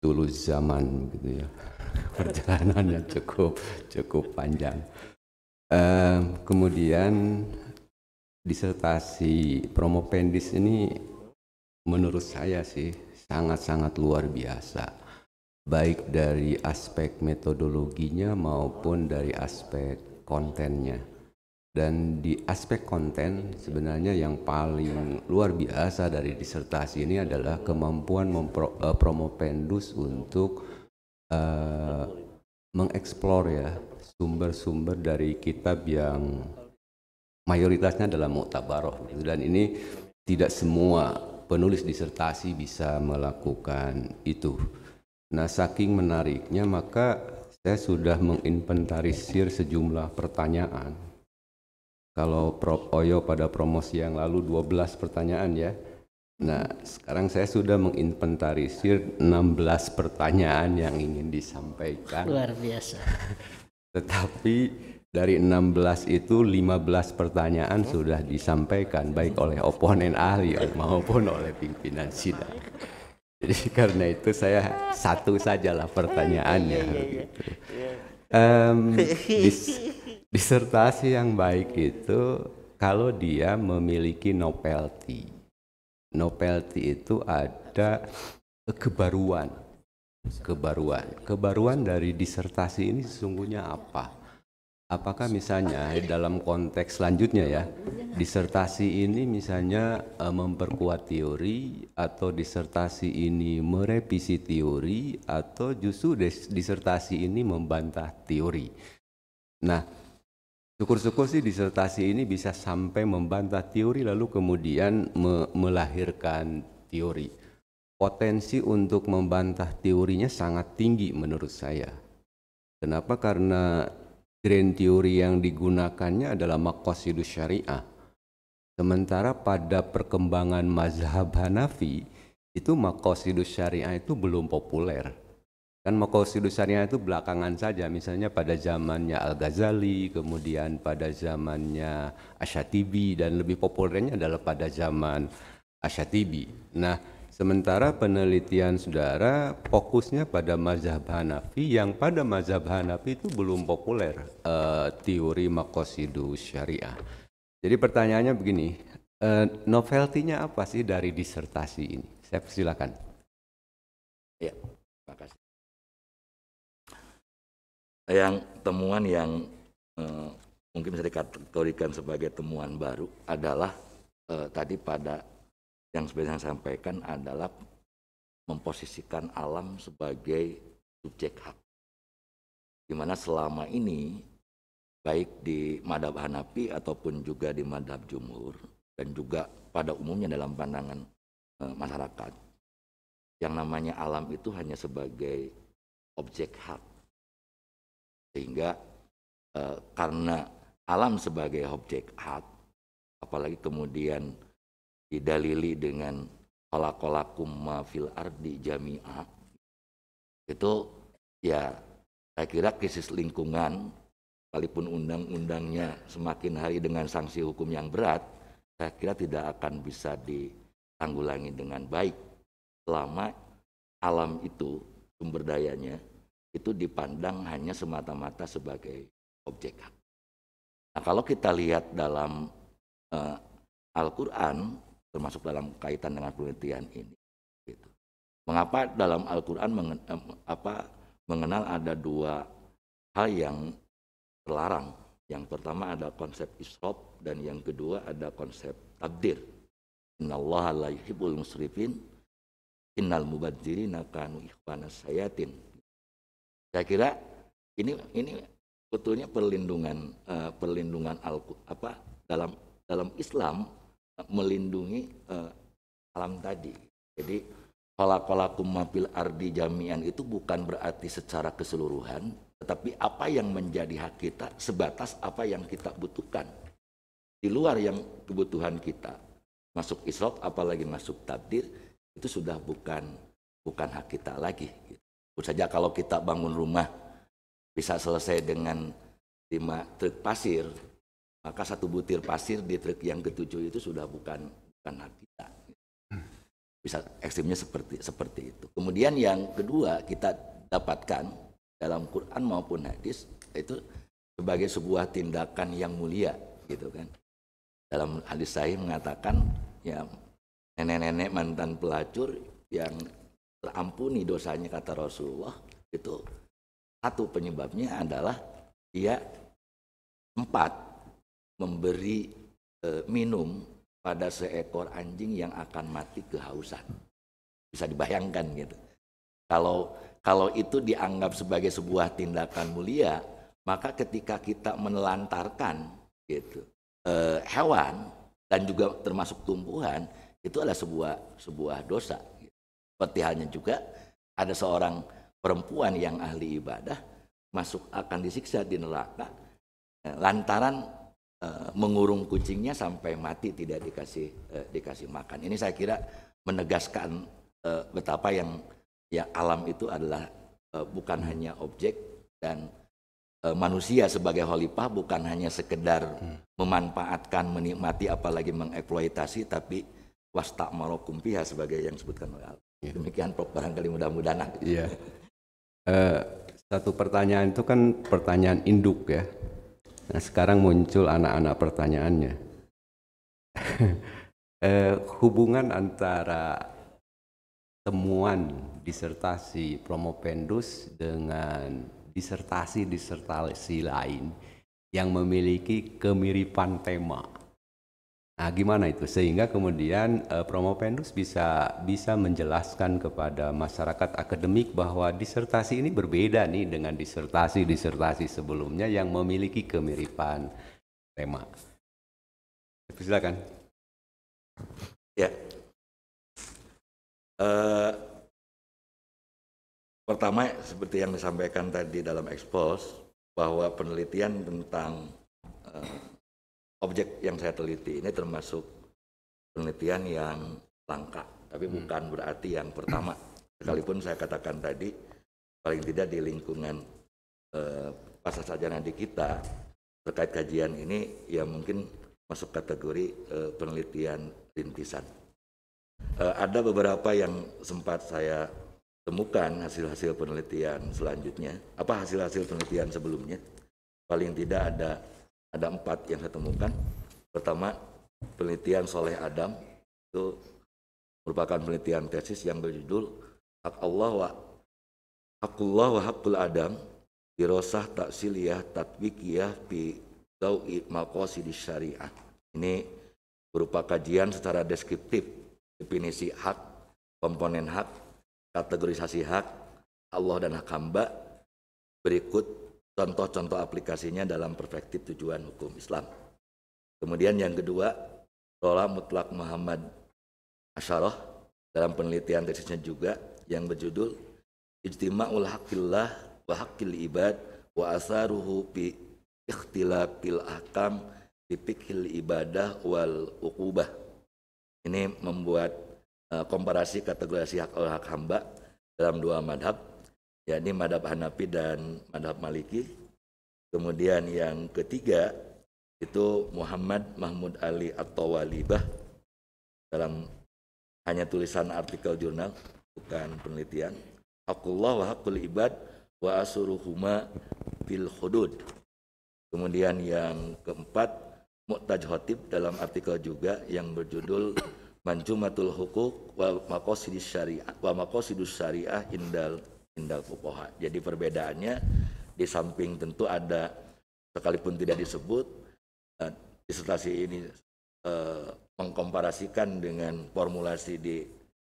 dulu zaman gitu ya perjalanannya cukup cukup panjang uh, kemudian disertasi promopendis ini menurut saya sih sangat-sangat luar biasa baik dari aspek metodologinya maupun dari aspek kontennya dan di aspek konten sebenarnya yang paling luar biasa dari disertasi ini adalah kemampuan mempro, uh, promo pendus untuk uh, mengeksplor ya sumber-sumber dari kitab yang mayoritasnya adalah muktabaroh gitu. dan ini tidak semua penulis disertasi bisa melakukan itu. Nah, saking menariknya maka saya sudah menginventarisir sejumlah pertanyaan kalau Prof. Oyo pada promosi yang lalu 12 pertanyaan ya. Nah, sekarang saya sudah menginventarisir 16 pertanyaan yang ingin disampaikan. Luar biasa. Tetapi dari 16 itu 15 pertanyaan sudah disampaikan baik oleh oponen ahli maupun oleh pimpinan sidang. Jadi karena itu saya satu sajalah pertanyaannya. Um, Disertasi yang baik itu kalau dia memiliki novelty. Novelty itu ada kebaruan. Kebaruan. Kebaruan dari disertasi ini sesungguhnya apa? Apakah misalnya dalam konteks selanjutnya ya, disertasi ini misalnya e, memperkuat teori atau disertasi ini merevisi teori atau justru disertasi ini membantah teori. Nah, Syukur-syukur sih disertasi ini bisa sampai membantah teori lalu kemudian me melahirkan teori. Potensi untuk membantah teorinya sangat tinggi menurut saya. Kenapa? Karena grand teori yang digunakannya adalah makosidus syariah. Sementara pada perkembangan mazhab Hanafi, itu makosidus syariah itu belum populer Kan makosidusannya itu belakangan saja, misalnya pada zamannya Al-Ghazali, kemudian pada zamannya Ashatibi dan lebih populernya adalah pada zaman Ashatibi. Nah, sementara penelitian saudara fokusnya pada mazhab Hanafi, yang pada mazhab Hanafi itu belum populer uh, teori makosidus syariah. Jadi pertanyaannya begini, uh, eh, novelty apa sih dari disertasi ini? Saya persilakan. Ya, terima kasih yang temuan yang eh, mungkin bisa dikategorikan sebagai temuan baru adalah eh, tadi pada yang sebenarnya saya sampaikan adalah memposisikan alam sebagai subjek hak. Di mana selama ini baik di madhab Hanafi ataupun juga di madhab Jumhur dan juga pada umumnya dalam pandangan e, masyarakat yang namanya alam itu hanya sebagai objek hak sehingga e, karena alam sebagai objek hak apalagi kemudian didalili dengan kolakolakum ma fil ardi jami'a itu ya saya kira krisis lingkungan walaupun undang-undangnya semakin hari dengan sanksi hukum yang berat saya kira tidak akan bisa ditanggulangi dengan baik selama alam itu sumber dayanya itu dipandang hanya semata-mata sebagai objek Nah, kalau kita lihat dalam uh, Al-Qur'an termasuk dalam kaitan dengan penelitian ini gitu. Mengapa dalam Al-Qur'an mengen, mengenal ada dua hal yang terlarang. Yang pertama ada konsep israf dan yang kedua ada konsep takdir. Innallaha la yuhibbul musrifin. Innal mubadzirina kanu ikhwanas sayatin saya kira ini ini betulnya perlindungan uh, perlindungan al apa dalam dalam Islam melindungi uh, alam tadi. Jadi kolakolakum mapil ardi jamian itu bukan berarti secara keseluruhan, tetapi apa yang menjadi hak kita sebatas apa yang kita butuhkan. Di luar yang kebutuhan kita, masuk isrok apalagi masuk tabdir, itu sudah bukan bukan hak kita lagi. Gitu saja kalau kita bangun rumah bisa selesai dengan lima truk pasir, maka satu butir pasir di truk yang ketujuh itu sudah bukan bukan hak kita hmm. Bisa ekstrimnya seperti seperti itu. Kemudian yang kedua kita dapatkan dalam Quran maupun hadis itu sebagai sebuah tindakan yang mulia gitu kan. Dalam hadis saya mengatakan ya nenek-nenek mantan pelacur yang terampuni dosanya kata Rasulullah itu satu penyebabnya adalah dia empat memberi e, minum pada seekor anjing yang akan mati kehausan bisa dibayangkan gitu kalau kalau itu dianggap sebagai sebuah tindakan mulia maka ketika kita menelantarkan gitu e, hewan dan juga termasuk tumbuhan itu adalah sebuah sebuah dosa seperti halnya juga ada seorang perempuan yang ahli ibadah masuk akan disiksa di neraka eh, lantaran eh, mengurung kucingnya sampai mati tidak dikasih eh, dikasih makan. Ini saya kira menegaskan betapa yang ya alam itu adalah bukan hanya objek dan manusia sebagai holipah bukan hanya sekedar hmm. memanfaatkan, menikmati apalagi mengeksploitasi tapi wasta marokum pihak sebagai yang disebutkan oleh Allah. Gitu. Demikian Prof barangkali mudah-mudahan. Iya. Yeah. Uh, satu pertanyaan itu kan pertanyaan induk ya. Nah sekarang muncul anak-anak pertanyaannya. uh, hubungan antara temuan disertasi Promopendus dengan disertasi-disertasi lain yang memiliki kemiripan tema Nah, gimana itu sehingga kemudian uh, Promo Pendus bisa bisa menjelaskan kepada masyarakat akademik bahwa disertasi ini berbeda nih dengan disertasi-disertasi sebelumnya yang memiliki kemiripan tema. Silakan. Ya. Uh, pertama seperti yang disampaikan tadi dalam expose bahwa penelitian tentang uh, objek yang saya teliti ini termasuk penelitian yang langka, tapi hmm. bukan berarti yang pertama. Sekalipun saya katakan tadi, paling tidak di lingkungan eh, pasar sarjana di kita terkait kajian ini, ya mungkin masuk kategori eh, penelitian rintisan. Eh, ada beberapa yang sempat saya temukan hasil-hasil penelitian selanjutnya, apa hasil-hasil penelitian sebelumnya. Paling tidak ada ada empat yang saya temukan. Pertama, penelitian Soleh Adam itu merupakan penelitian tesis yang berjudul Hak Allah wa Hakullah wa Hakul Adam dirosah taksiliyah tatwikiyah fi dawi di syariah. Ini berupa kajian secara deskriptif definisi hak, komponen hak, kategorisasi hak, Allah dan hak hamba, berikut contoh-contoh aplikasinya dalam perspektif tujuan hukum Islam. Kemudian yang kedua, Tola Mutlak Muhammad Asyarah dalam penelitian tesisnya juga yang berjudul Ijtima'ul Haqqillah wa Haqqil Ibad wa Asaruhu bi Ikhtilafil Akam Tipikil Ibadah wal Uqubah. Ini membuat eh, komparasi kategorisasi hak hak hamba dalam dua madhab yakni madhab Hanafi dan madhab Maliki. Kemudian yang ketiga itu Muhammad Mahmud Ali At-Tawalibah dalam hanya tulisan artikel jurnal bukan penelitian. Hakullah wa hakul ibad wa asuruhuma fil hudud. Kemudian yang keempat Muqtaj Hotib dalam artikel juga yang berjudul Manjumatul Hukuk wa Makosidus Syariah wa Makosidus Syariah Indal indal Jadi perbedaannya di samping tentu ada sekalipun tidak disebut eh, disertasi ini eh, mengkomparasikan dengan formulasi di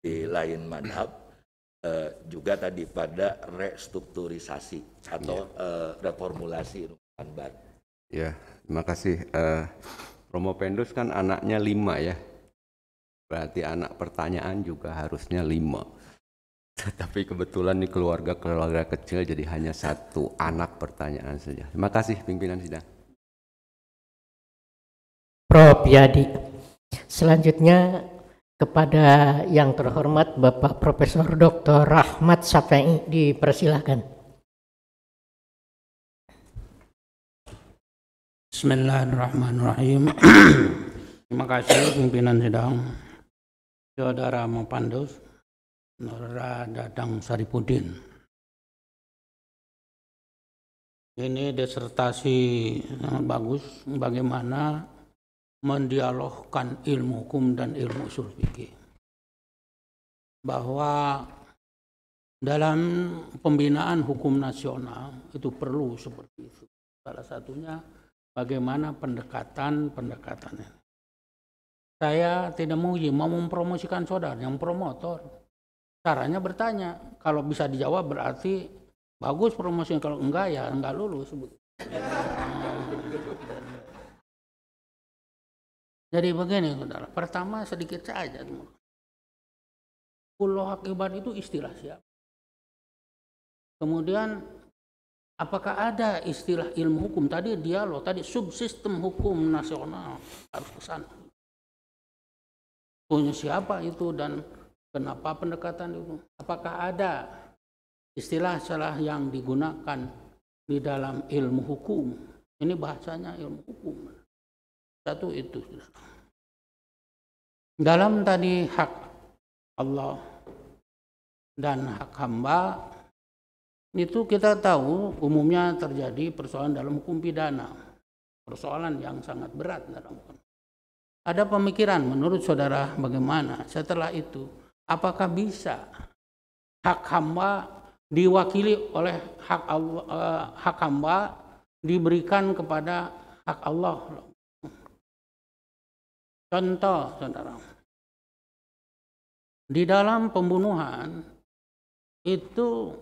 di lain madhab eh, juga tadi pada restrukturisasi atau yeah. eh, reformulasi Anbar. Ya, terima kasih. Uh, Romo Pendus kan anaknya lima ya. Berarti anak pertanyaan juga harusnya lima. Tapi kebetulan nih keluarga keluarga kecil jadi hanya satu anak pertanyaan saja. Terima kasih pimpinan sidang. Prof. Yadi. Selanjutnya kepada yang terhormat Bapak Profesor Dr. Rahmat Safai dipersilahkan. Bismillahirrahmanirrahim. Terima kasih pimpinan sidang. Saudara Mopandus Nora Dadang Saripudin. Ini disertasi eh, bagus bagaimana mendialogkan ilmu hukum dan ilmu usul fikih. Bahwa dalam pembinaan hukum nasional itu perlu seperti itu. Salah satunya bagaimana pendekatan-pendekatannya. Saya tidak mau mau mempromosikan saudara yang promotor caranya bertanya kalau bisa dijawab berarti bagus promosinya kalau enggak ya enggak lulus jadi begini saudara pertama sedikit saja puluh akibat itu istilah siapa kemudian apakah ada istilah ilmu hukum tadi dialog tadi subsistem hukum nasional harus kesana punya siapa itu dan Kenapa pendekatan itu? Apakah ada istilah-istilah yang digunakan di dalam ilmu hukum? Ini bahasanya ilmu hukum. Satu itu. Dalam tadi hak Allah dan hak hamba itu kita tahu umumnya terjadi persoalan dalam hukum pidana. Persoalan yang sangat berat dalam hukum. Ada pemikiran menurut saudara bagaimana setelah itu Apakah bisa hak hamba diwakili oleh hak Allah, eh, hak hamba diberikan kepada hak Allah? Contoh, saudara. Di dalam pembunuhan itu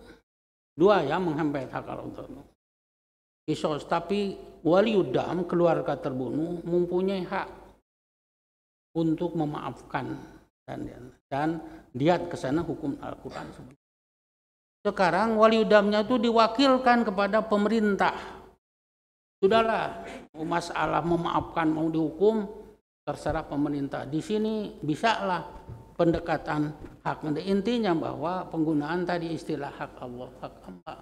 dua yang menghempet hak Allah. Kisos, tapi wali udam keluarga terbunuh mempunyai hak untuk memaafkan dan dan dan lihat ke sana hukum Al-Quran. Sekarang waliudamnya itu diwakilkan kepada pemerintah. Sudahlah, masalah memaafkan mau dihukum terserah pemerintah. Di sini bisalah pendekatan hak. Nah, intinya bahwa penggunaan tadi istilah hak Allah, hak hamba.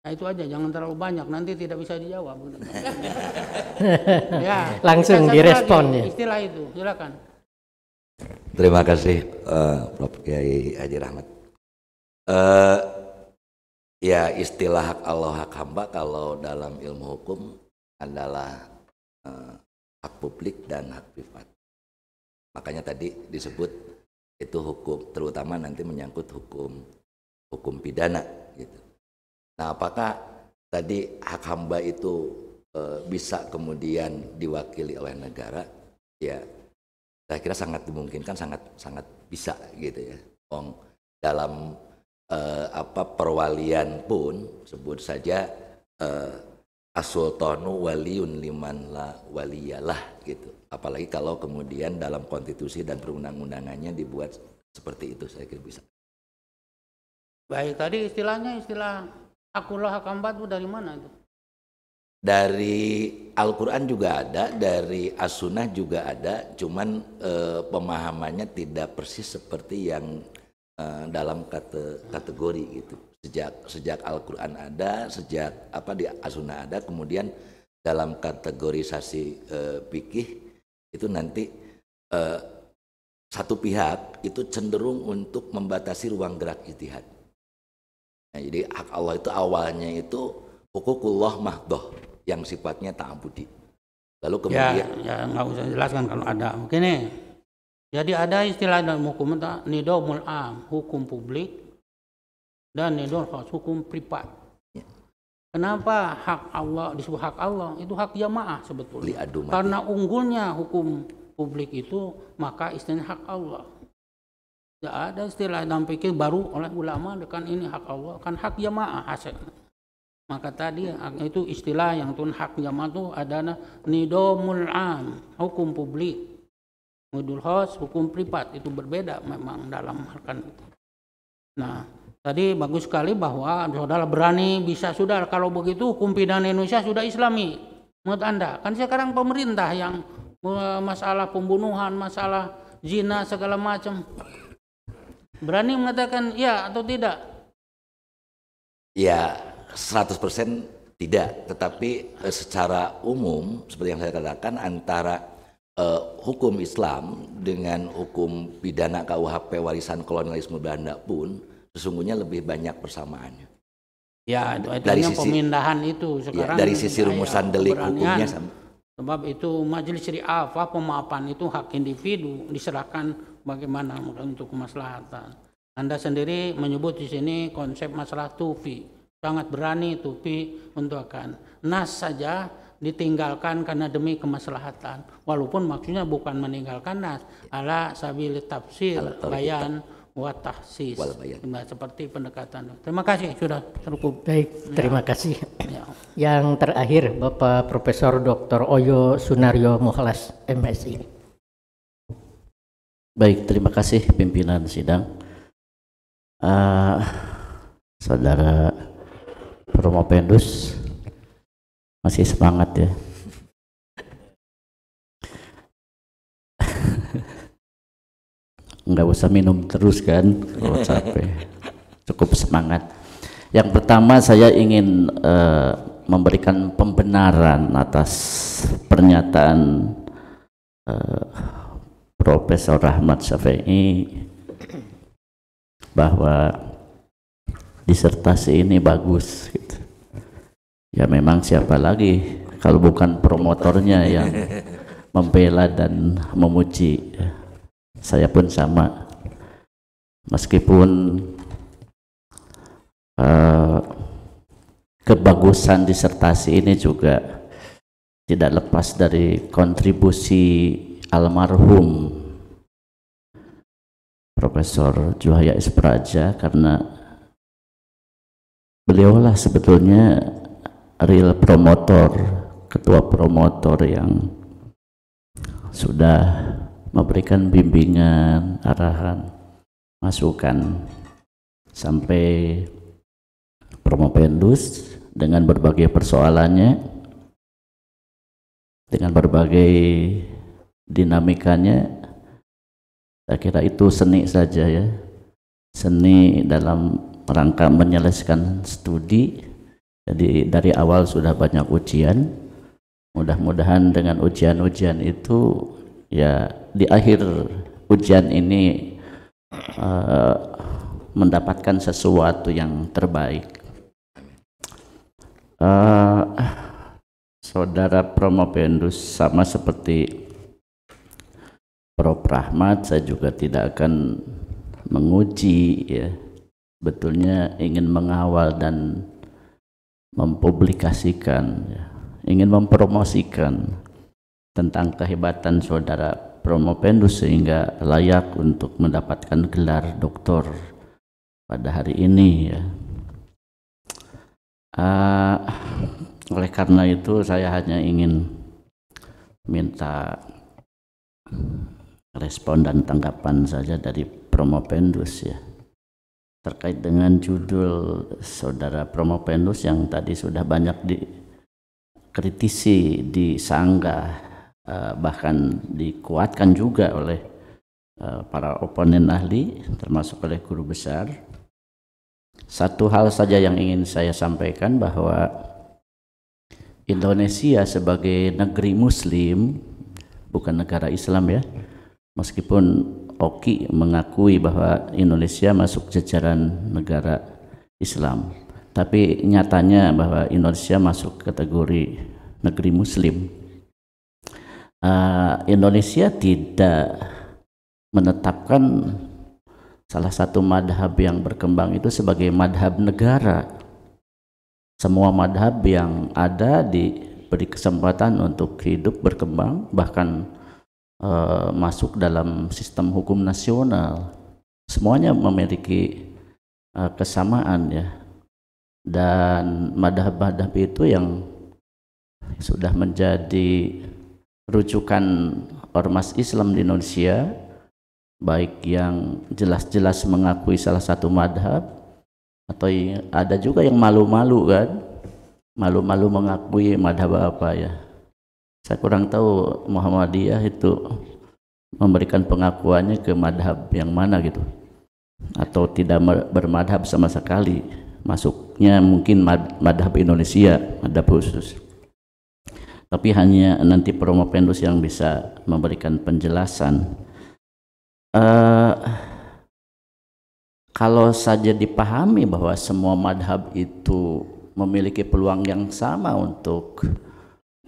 Nah itu aja, jangan terlalu banyak. Nanti tidak bisa dijawab. ya, Langsung direspon lagi, ya. Istilah itu, silakan. Terima kasih uh, eh, Prof. Kiai Haji Rahmat. Uh, ya istilah hak Allah hak hamba kalau dalam ilmu hukum adalah uh, hak publik dan hak privat. Makanya tadi disebut itu hukum terutama nanti menyangkut hukum hukum pidana gitu. Nah, apakah tadi hak hamba itu e, bisa kemudian diwakili oleh negara? Ya, saya kira sangat dimungkinkan sangat sangat bisa gitu ya. Wong dalam eh, apa perwalian pun sebut saja eh, asultanu waliun liman la waliyalah gitu. Apalagi kalau kemudian dalam konstitusi dan perundang-undangannya dibuat seperti itu saya kira bisa. Baik, tadi istilahnya istilah akulah akambat itu dari mana itu? dari Al-Quran juga ada, dari As-Sunnah juga ada, cuman e, pemahamannya tidak persis seperti yang e, dalam kate, kategori gitu. Sejak sejak Al-Quran ada, sejak apa di As-Sunnah ada, kemudian dalam kategorisasi pikih eh, itu nanti e, satu pihak itu cenderung untuk membatasi ruang gerak ijtihad. Nah, jadi hak Allah itu awalnya itu hukukullah mahdoh yang sifatnya tak budi. Lalu ya, kemudian ya, ya nggak usah jelaskan kalau ada. Oke nih. Jadi ada istilah dalam hukum nidomul am, hukum publik dan nidul khas, hukum privat. Ya. Kenapa hak Allah disebut hak Allah? Itu hak jamaah sebetulnya. Karena unggulnya hukum publik itu maka istilahnya hak Allah. Tidak ada istilah dalam pikir baru oleh ulama Dekan ini hak Allah, kan hak jamaah hasilnya. Maka tadi itu istilah yang tun hak jamat itu adalah nido am, hukum publik. Mudul khas, hukum privat itu berbeda memang dalam harkan itu. Nah, tadi bagus sekali bahwa saudara berani bisa sudah kalau begitu hukum pidana Indonesia sudah islami. Menurut Anda, kan sekarang pemerintah yang masalah pembunuhan, masalah zina segala macam. Berani mengatakan ya atau tidak? Ya, 100% tidak, tetapi uh, secara umum seperti yang saya katakan antara uh, hukum Islam dengan hukum pidana KUHP warisan kolonialisme Belanda pun sesungguhnya lebih banyak persamaannya. Ya, itu dari sisi, pemindahan itu iya, sekarang ya, dari sisi rumusan delik hukumnya sama. Sebab itu majelis syariah pemaafan itu hak individu diserahkan bagaimana untuk kemaslahatan. Anda sendiri menyebut di sini konsep masalah tufi sangat berani itu Pi mendoakan. Nas saja ditinggalkan karena demi kemaslahatan. Walaupun maksudnya bukan meninggalkan nas, ala sabili tafsir bayan wa tahsis. Nah, seperti pendekatan. Terima kasih sudah cukup. Baik, ya. terima ya. kasih. Ya. Yang terakhir Bapak Profesor Dr. Oyo sunaryo Muhlas MSI. Baik, terima kasih pimpinan sidang. Uh, saudara Romo Pendus masih semangat ya nggak usah minum terus kan kalau oh, capek cukup semangat yang pertama saya ingin uh, memberikan pembenaran atas pernyataan uh, Profesor Rahmat Syafi'i bahwa disertasi ini bagus gitu. ya memang siapa lagi kalau bukan promotornya yang membela dan memuji ya. saya pun sama meskipun uh, kebagusan disertasi ini juga tidak lepas dari kontribusi almarhum Profesor Juhaya Ispraja karena beliaulah sebetulnya real promotor, ketua promotor yang sudah memberikan bimbingan, arahan, masukan sampai promo Promopendus dengan berbagai persoalannya, dengan berbagai dinamikanya, saya kira itu seni saja ya, seni dalam rangka menyelesaikan studi jadi dari awal sudah banyak ujian mudah-mudahan dengan ujian-ujian itu ya di akhir ujian ini uh, mendapatkan sesuatu yang terbaik uh, saudara Pendus sama seperti Prof Rahmat saya juga tidak akan menguji ya sebetulnya ingin mengawal dan mempublikasikan, ya. ingin mempromosikan tentang kehebatan saudara Promo Pendus sehingga layak untuk mendapatkan gelar doktor pada hari ini ya. Uh, oleh karena itu saya hanya ingin minta respon dan tanggapan saja dari Promo Pendus ya terkait dengan judul saudara Promo Pendus yang tadi sudah banyak dikritisi, disanggah, eh, bahkan dikuatkan juga oleh eh, para oponen ahli termasuk oleh guru besar. Satu hal saja yang ingin saya sampaikan bahwa Indonesia sebagai negeri muslim bukan negara Islam ya. Meskipun Oki mengakui bahwa Indonesia masuk jajaran negara Islam, tapi nyatanya bahwa Indonesia masuk kategori negeri Muslim. Uh, Indonesia tidak menetapkan salah satu madhab yang berkembang itu sebagai madhab negara. Semua madhab yang ada diberi kesempatan untuk hidup berkembang, bahkan Eh, masuk dalam sistem hukum nasional semuanya memiliki eh, kesamaan ya dan madhab-madhab itu yang sudah menjadi rujukan ormas Islam di Indonesia baik yang jelas-jelas mengakui salah satu madhab atau ada juga yang malu-malu kan malu-malu mengakui madhab apa ya saya kurang tahu Muhammadiyah itu memberikan pengakuannya ke madhab yang mana gitu atau tidak bermadhab sama sekali masuknya mungkin madhab Indonesia madhab khusus tapi hanya nanti Promo Pendus yang bisa memberikan penjelasan uh, kalau saja dipahami bahwa semua madhab itu memiliki peluang yang sama untuk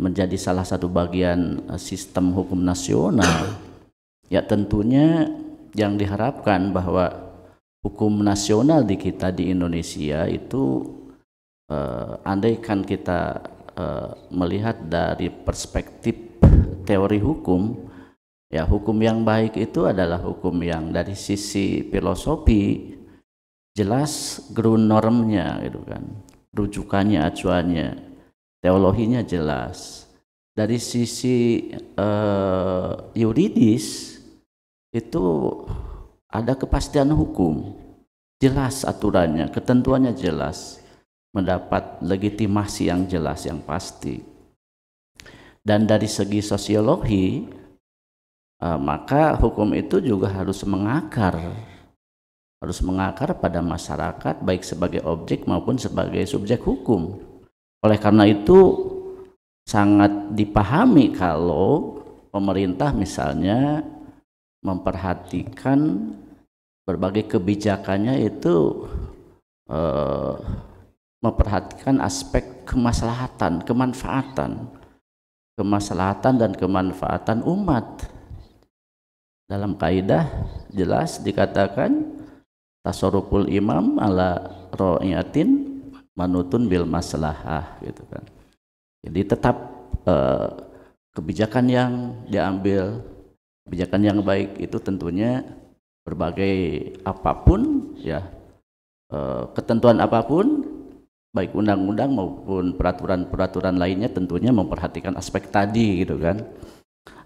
menjadi salah satu bagian eh, sistem hukum nasional, ya tentunya yang diharapkan bahwa hukum nasional di kita di Indonesia itu eh, andaikan kita eh, melihat dari perspektif teori hukum, ya hukum yang baik itu adalah hukum yang dari sisi filosofi jelas ground normnya gitu kan, rujukannya acuannya teologinya jelas. Dari sisi uh, yuridis itu ada kepastian hukum, jelas aturannya, ketentuannya jelas, mendapat legitimasi yang jelas yang pasti. Dan dari segi sosiologi uh, maka hukum itu juga harus mengakar harus mengakar pada masyarakat baik sebagai objek maupun sebagai subjek hukum. Oleh karena itu sangat dipahami kalau pemerintah misalnya memperhatikan berbagai kebijakannya itu eh, memperhatikan aspek kemaslahatan, kemanfaatan, kemaslahatan dan kemanfaatan umat. Dalam kaidah jelas dikatakan tasorupul imam ala ro'yatin manutun bil maslahah gitu kan. Jadi tetap eh, kebijakan yang diambil, kebijakan yang baik itu tentunya berbagai apapun ya eh, ketentuan apapun baik undang-undang maupun peraturan-peraturan lainnya tentunya memperhatikan aspek tadi gitu kan.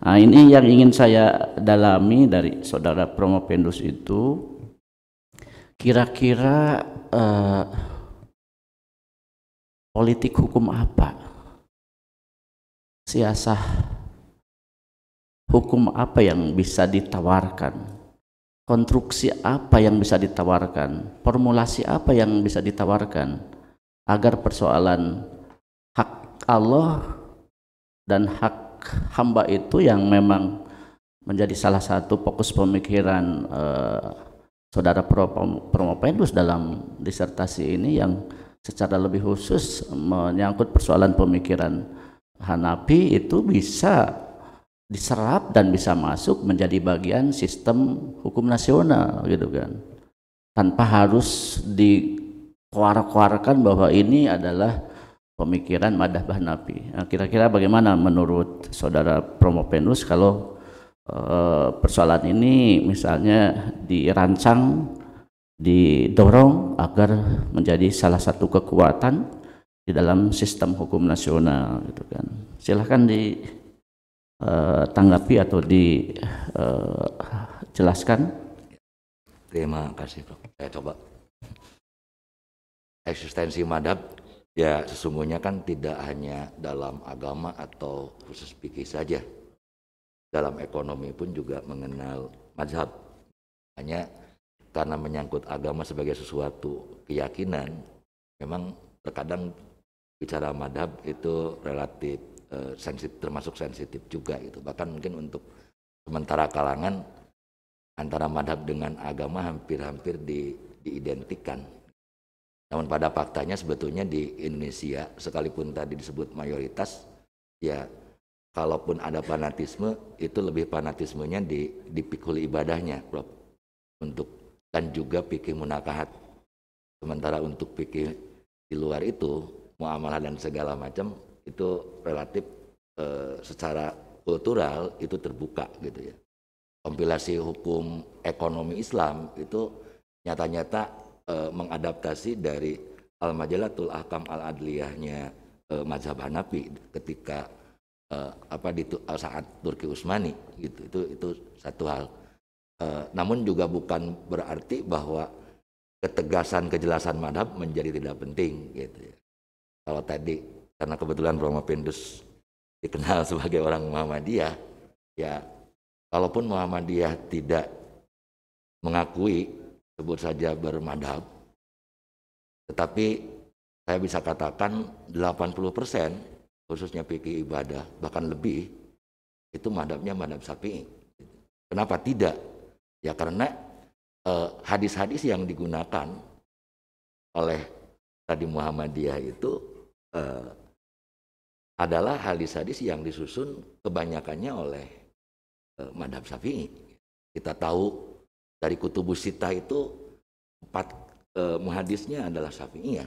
Nah, ini yang ingin saya dalami dari saudara Promo Pendus itu kira-kira eh, politik hukum apa siasah hukum apa yang bisa ditawarkan konstruksi apa yang bisa ditawarkan formulasi apa yang bisa ditawarkan agar persoalan hak Allah dan hak hamba itu yang memang menjadi salah satu fokus pemikiran eh, saudara Promo Pendus dalam disertasi ini yang secara lebih khusus menyangkut persoalan pemikiran Hanafi itu bisa diserap dan bisa masuk menjadi bagian sistem hukum nasional gitu kan tanpa harus dikuar-kuarkan bahwa ini adalah pemikiran madah Hanafi. Nah, kira-kira bagaimana menurut saudara Promopenus kalau uh, persoalan ini misalnya dirancang didorong agar menjadi salah satu kekuatan di dalam sistem hukum nasional gitu kan silahkan ditanggapi eh, uh, atau dijelaskan eh, uh, terima kasih Pak. saya coba eksistensi madhab ya sesungguhnya kan tidak hanya dalam agama atau khusus pikir saja dalam ekonomi pun juga mengenal madhab hanya karena menyangkut agama sebagai sesuatu keyakinan, memang terkadang bicara madhab itu relatif e, eh, sensitif, termasuk sensitif juga itu. Bahkan mungkin untuk sementara kalangan antara madhab dengan agama hampir-hampir di, diidentikan. Namun pada faktanya sebetulnya di Indonesia sekalipun tadi disebut mayoritas, ya kalaupun ada fanatisme itu lebih fanatismenya di dipikul ibadahnya, Prof. Untuk dan juga pikir munakahat. Sementara untuk pikir di luar itu, muamalah dan segala macam itu relatif e, secara kultural itu terbuka gitu ya. Kompilasi hukum ekonomi Islam itu nyata-nyata e, mengadaptasi dari Al-Majalatul Ahkam Al-Adliyahnya e, Mazhab Hanafi ketika e, apa di saat Turki Utsmani gitu. Itu itu satu hal. Uh, namun juga bukan berarti bahwa ketegasan kejelasan madhab menjadi tidak penting gitu ya. Kalau tadi karena kebetulan Romo Pindus dikenal sebagai orang Muhammadiyah, ya kalaupun Muhammadiyah tidak mengakui sebut saja bermadhab, tetapi saya bisa katakan 80% khususnya pikir ibadah bahkan lebih itu madhabnya madhab sapi. Gitu. Kenapa tidak Ya karena eh, hadis-hadis eh, yang digunakan oleh tadi Muhammadiyah itu eh, adalah hadis-hadis yang disusun kebanyakannya oleh eh, Madhab Syafi'i. Kita tahu dari Kutubus Sita itu empat eh, muhadisnya adalah ya.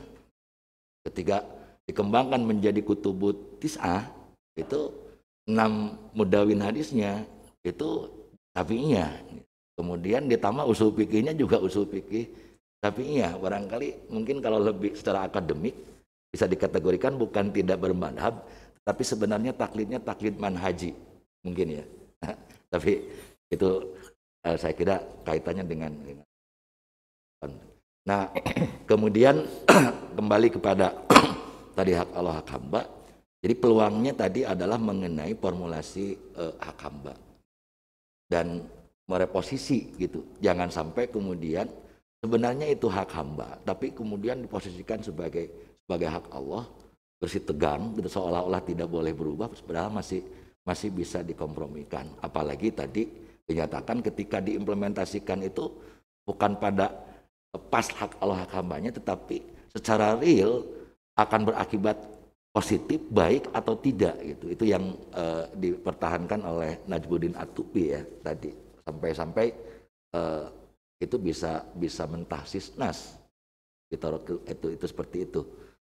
Ketiga dikembangkan menjadi Kutubut Tis'ah itu enam mudawin hadisnya itu Syafi'iyah. Kemudian ditambah usul pikirnya juga usul pikir tapi iya barangkali mungkin kalau lebih secara akademik bisa dikategorikan bukan tidak bermadhab, tapi sebenarnya taklidnya taklid manhaji mungkin ya. Nah, tapi itu eh, saya kira kaitannya dengan, dengan Nah, kemudian kembali kepada tadi hak Allah hak hamba. Jadi peluangnya tadi adalah mengenai formulasi eh, hak hamba. Dan mereposisi gitu. Jangan sampai kemudian sebenarnya itu hak hamba, tapi kemudian diposisikan sebagai sebagai hak Allah terus tegang gitu seolah-olah tidak boleh berubah padahal masih masih bisa dikompromikan apalagi tadi dinyatakan ketika diimplementasikan itu bukan pada pas hak Allah hak hambanya tetapi secara real akan berakibat positif baik atau tidak gitu itu yang eh, dipertahankan oleh Najibuddin Atupi ya tadi sampai-sampai uh, itu bisa bisa mentahsis nas ditaruh itu, itu itu seperti itu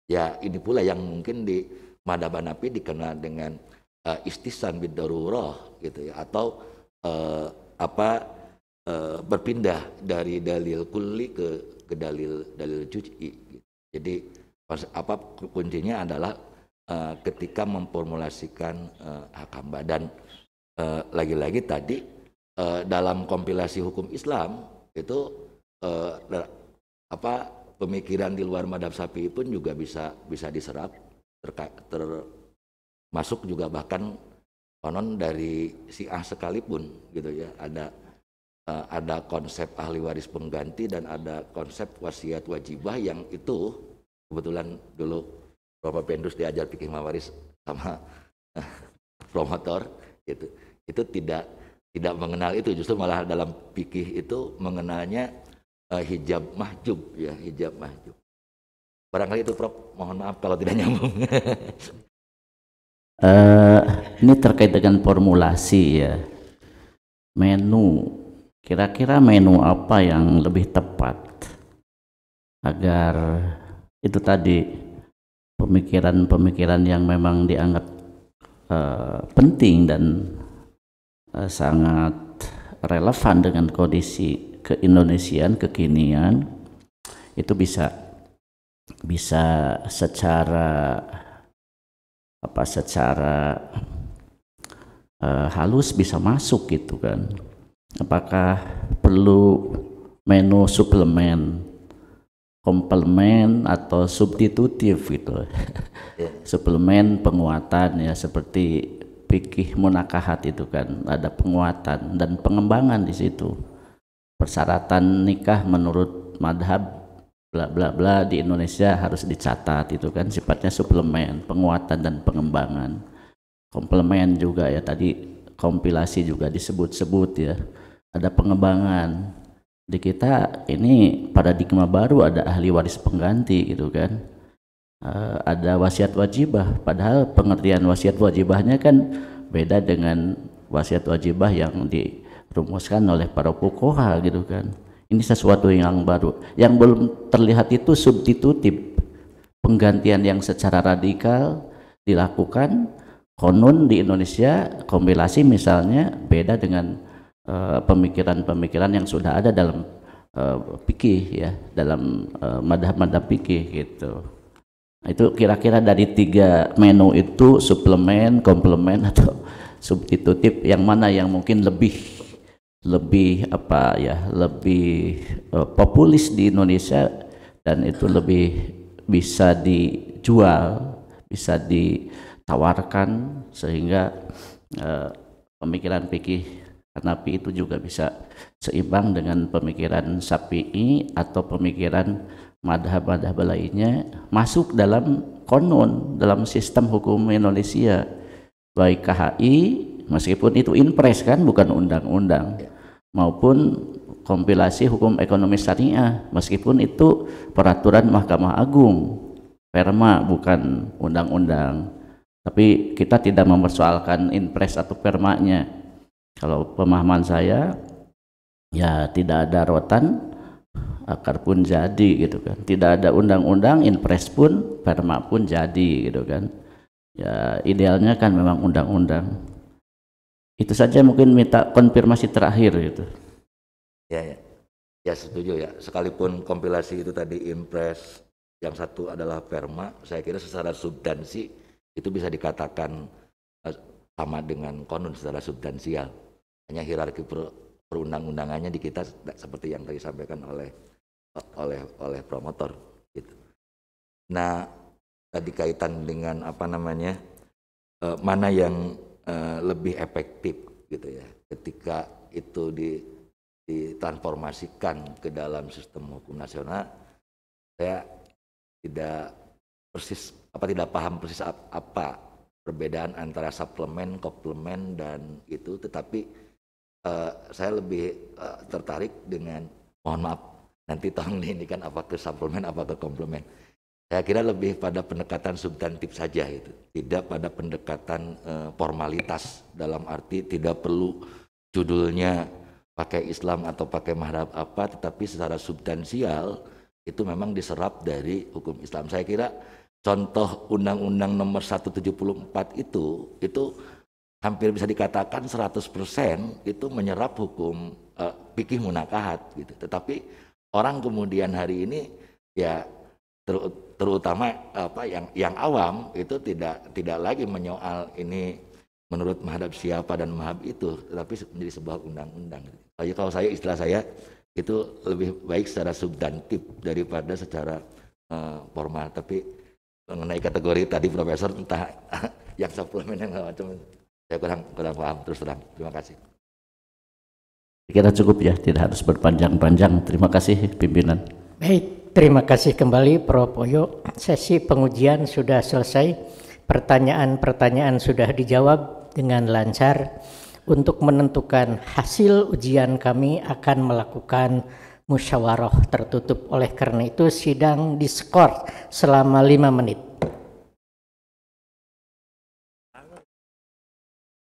ya ini pula yang mungkin di madhab Hanafi dikenal dengan uh, istisan bidaruroh gitu ya atau uh, apa uh, berpindah dari dalil kulli ke ke dalil dalil juz'i gitu. jadi pas, apa kuncinya adalah uh, ketika memformulasikan uh, hakam badan lagi lagi-lagi tadi eh, dalam kompilasi hukum Islam itu eh, apa pemikiran di luar madhab sapi pun juga bisa bisa diserap terka, termasuk juga bahkan konon dari syiah sekalipun gitu ya ada eh, ada konsep ahli waris pengganti dan ada konsep wasiat wajibah yang itu kebetulan dulu Bapak Pendus diajar pikir mawaris sama promotor gitu itu tidak tidak mengenal itu justru malah dalam fikih itu mengenalnya uh, hijab mahjub ya hijab mahjub barangkali itu Prof mohon maaf kalau tidak nyambung uh, ini terkait dengan formulasi ya menu kira-kira menu apa yang lebih tepat agar itu tadi pemikiran-pemikiran yang memang dianggap uh, penting dan Eh, sangat relevan dengan kondisi keindonesian kekinian itu bisa bisa secara apa secara uh, halus bisa masuk gitu kan apakah perlu menu suplemen komplement atau substitutif gitu yeah. suplemen penguatan ya seperti fikih munakahat itu kan ada penguatan dan pengembangan di situ persyaratan nikah menurut madhab bla bla bla di Indonesia harus dicatat itu kan sifatnya suplemen penguatan dan pengembangan komplemen juga ya tadi kompilasi juga disebut-sebut ya ada pengembangan di kita ini paradigma baru ada ahli waris pengganti gitu kan Eh, ada wasiat wajibah padahal pengertian wasiat wajibahnya kan beda dengan wasiat wajibah yang dirumuskan oleh para pukoha gitu kan ini sesuatu yang baru yang belum terlihat itu substitutif penggantian yang secara radikal dilakukan konon di Indonesia kompilasi misalnya beda dengan eh, pemikiran-pemikiran uh, yang sudah ada dalam uh, eh, pikih ya dalam uh, madhab-madhab pikih gitu Nah, itu kira-kira dari tiga menu itu suplemen, komplement atau substitutif yang mana yang mungkin lebih lebih apa ya lebih uh, populis di Indonesia dan itu lebih bisa dijual bisa ditawarkan sehingga uh, pemikiran pikir Hanafi itu juga bisa seimbang dengan pemikiran sapii atau pemikiran madhab-madhab lainnya masuk dalam konon dalam sistem hukum Indonesia baik KHI meskipun itu impres kan bukan undang-undang ya. maupun kompilasi hukum ekonomi syariah meskipun itu peraturan Mahkamah Agung perma bukan undang-undang tapi kita tidak mempersoalkan impres atau permanya kalau pemahaman saya ya tidak ada rotan akar pun jadi gitu kan tidak ada undang-undang impres pun perma pun jadi gitu kan ya idealnya kan memang undang-undang itu saja mungkin minta konfirmasi terakhir gitu ya ya ya setuju ya sekalipun kompilasi itu tadi impres yang satu adalah perma saya kira secara substansi itu bisa dikatakan eh, sama dengan konun secara substansial hanya hierarki perundang-undangannya di kita seperti yang tadi sampaikan oleh oleh oleh promotor gitu. Nah, tadi kaitan dengan apa namanya? Eh, mana yang eh, lebih efektif gitu ya. Ketika itu di ditransformasikan ke dalam sistem hukum nasional, saya tidak persis apa tidak paham persis apa perbedaan antara suplemen, komplement dan itu tetapi uh, saya lebih uh, tertarik dengan mohon maaf nanti tolong kan apa ke suplemen apa ke komplement. Saya kira lebih pada pendekatan substantif saja itu, tidak pada pendekatan uh, formalitas dalam arti tidak perlu judulnya pakai Islam atau pakai mahrab apa, tetapi secara substansial itu memang diserap dari hukum Islam. Saya kira contoh Undang-Undang Nomor 174 itu itu hampir bisa dikatakan 100% itu menyerap hukum uh, eh, pikih munakahat gitu. Tetapi orang kemudian hari ini ya ter, terutama apa yang yang awam itu tidak tidak lagi menyoal ini menurut menghadap siapa dan mahab itu, tetapi menjadi sebuah undang-undang. Jadi kalau saya istilah saya itu lebih baik secara substantif daripada secara uh, formal. Tapi mengenai kategori tadi profesor entah yang suplemen yang macam itu saya kurang kurang paham terus terang terima kasih kira cukup ya tidak harus berpanjang-panjang terima kasih pimpinan baik terima kasih kembali Prof Oyo sesi pengujian sudah selesai pertanyaan-pertanyaan sudah dijawab dengan lancar untuk menentukan hasil ujian kami akan melakukan musyawarah tertutup oleh karena itu sidang diskor selama lima menit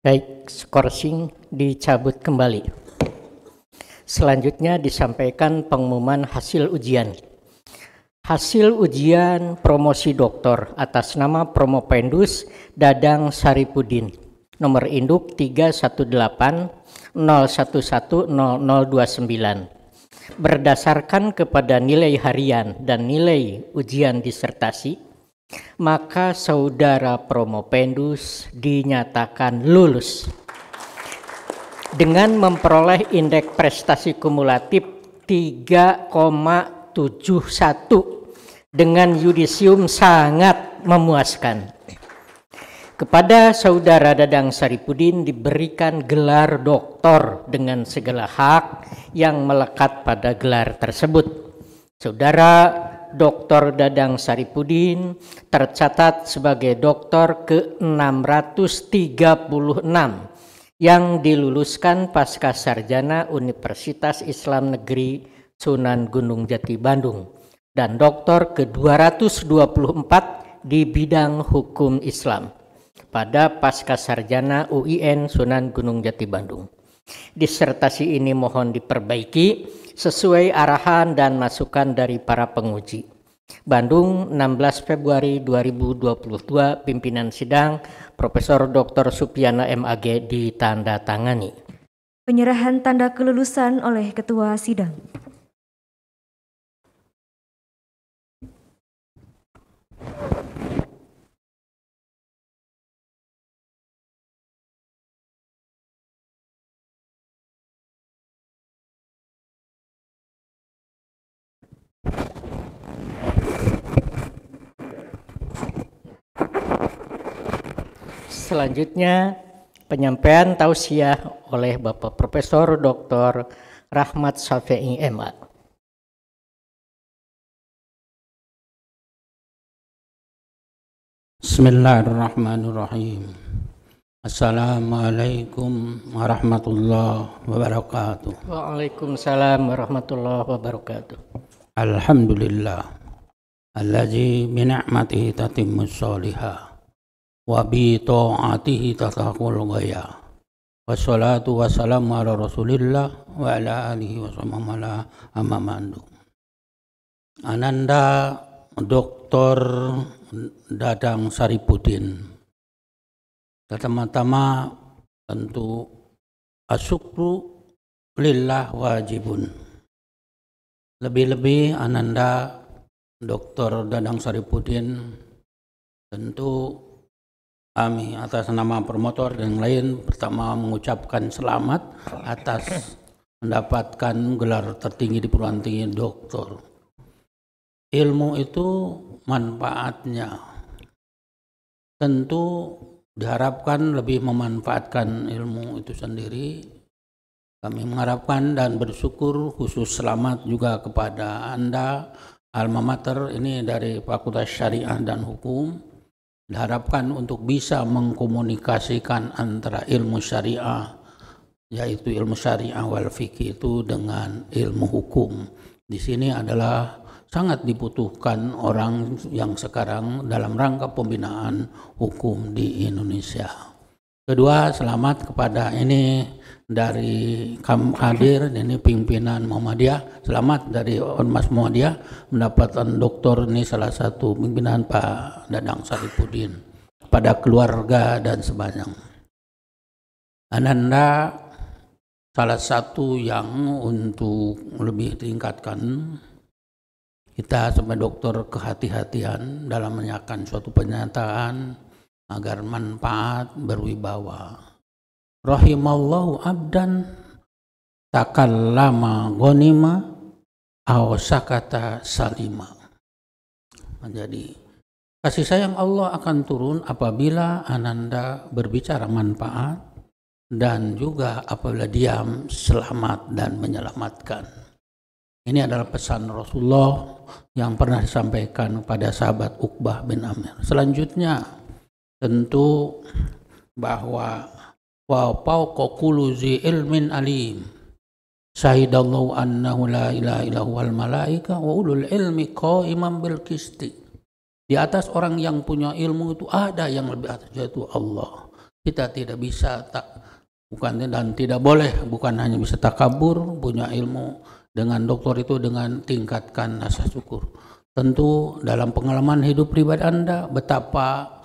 Baik, skorsing dicabut kembali. Selanjutnya disampaikan pengumuman hasil ujian. Hasil ujian promosi doktor atas nama Promo Pendus Dadang Saripudin. Nomor induk 318 011 0029. Berdasarkan kepada nilai harian dan nilai ujian disertasi, maka saudara Promopendus dinyatakan lulus dengan memperoleh indeks prestasi kumulatif 3,71 dengan yudisium sangat memuaskan. Kepada saudara Dadang Saripudin diberikan gelar doktor dengan segala hak yang melekat pada gelar tersebut. Saudara Dr. Dadang Saripudin tercatat sebagai doktor ke-636 yang diluluskan pasca sarjana Universitas Islam Negeri Sunan Gunung Jati Bandung dan doktor ke-224 di bidang hukum Islam pada pasca sarjana UIN Sunan Gunung Jati Bandung. Disertasi ini mohon diperbaiki sesuai arahan dan masukan dari para penguji. Bandung 16 Februari 2022 pimpinan sidang Profesor Dr. Supiana MAG ditandatangani. Penyerahan tanda kelulusan oleh ketua sidang. Selanjutnya penyampaian tausiah oleh Bapak Profesor Dr. Rahmat Syafi'i MA. Bismillahirrahmanirrahim. Assalamualaikum warahmatullahi wabarakatuh. Waalaikumsalam warahmatullahi wabarakatuh. Alhamdulillah Alladzi bina'matihi tatimmus salihah Wa bi ta'atihi tatakul gaya Wassalatu wassalamu ala rasulillah Wa ala alihi wa sahmamala amma mandu Ananda Doktor Dadang Saripudin Pertama-tama tentu asyukru lillah wajibun lebih-lebih Ananda Dr. Dadang Saripudin tentu kami atas nama promotor dan lain pertama mengucapkan selamat atas mendapatkan gelar tertinggi di perguruan tinggi doktor. Ilmu itu manfaatnya tentu diharapkan lebih memanfaatkan ilmu itu sendiri kami mengharapkan dan bersyukur khusus selamat juga kepada Anda alma mater ini dari Fakultas Syariah dan Hukum. Diharapkan untuk bisa mengkomunikasikan antara ilmu syariah yaitu ilmu syariah wal fikih itu dengan ilmu hukum. Di sini adalah sangat dibutuhkan orang yang sekarang dalam rangka pembinaan hukum di Indonesia. Kedua, selamat kepada ini dari kam hadir ini pimpinan Muhammadiyah selamat dari Ormas Muhammadiyah mendapatkan doktor ini salah satu pimpinan Pak Dadang Saripudin pada keluarga dan sebanyak Ananda salah satu yang untuk lebih tingkatkan kita sebagai dokter kehati-hatian dalam menyiapkan suatu pernyataan agar manfaat berwibawa rahimallahu abdan takallama ghanima aw sakata salima. Jadi kasih sayang Allah akan turun apabila ananda berbicara manfaat dan juga apabila diam selamat dan menyelamatkan. Ini adalah pesan Rasulullah yang pernah disampaikan pada sahabat Uqbah bin Amir. Selanjutnya tentu bahwa wa pau kulli ilmin alim syahidallahu annahu la ilaha illahu wal malaika wa ulul ilmi qaiman bil qisti di atas orang yang punya ilmu itu ada yang lebih atas yaitu Allah kita tidak bisa tak bukan dan tidak boleh bukan hanya bisa takabur punya ilmu dengan doktor itu dengan tingkatkan rasa syukur tentu dalam pengalaman hidup pribadi Anda betapa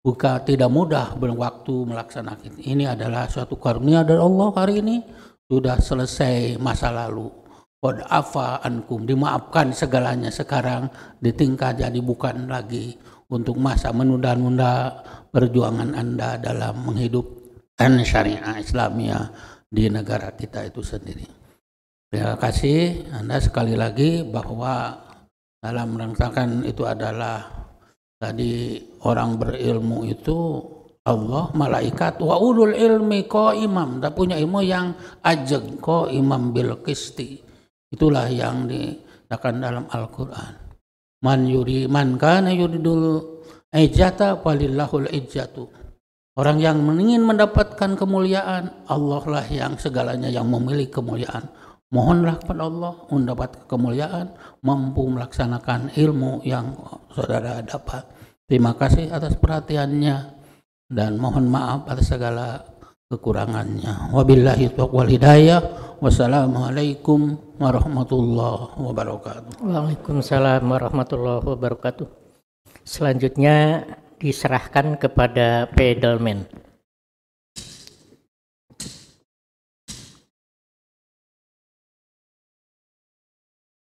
buka tidak mudah belum waktu melaksanakan. Ini adalah suatu karunia dari Allah hari ini sudah selesai masa lalu. Qad afa ankum dimaafkan segalanya sekarang ditingkah jadi bukan lagi untuk masa menunda-nunda perjuangan Anda dalam menghidupkan syariah Islamia di negara kita itu sendiri. Terima kasih Anda sekali lagi bahwa dalam merangsangkan itu adalah Tadi orang berilmu itu Allah, malaikat, wa ulul ilmi ko imam. Tidak punya ilmu yang ajeg ko imam bil kisti. Itulah yang dikatakan dalam Al-Quran. Man yuri man kana yuridul ejata falillahul ejatu. Orang yang ingin mendapatkan kemuliaan, Allah lah yang segalanya yang memiliki kemuliaan. Mohonlah kepada Allah mendapat kemuliaan, mampu melaksanakan ilmu yang saudara dapat. Terima kasih atas perhatiannya dan mohon maaf atas segala kekurangannya. Wabillahi taufiq wal hidayah. Wassalamualaikum warahmatullahi wabarakatuh. Waalaikumsalam warahmatullahi wabarakatuh. Selanjutnya diserahkan kepada pedalman.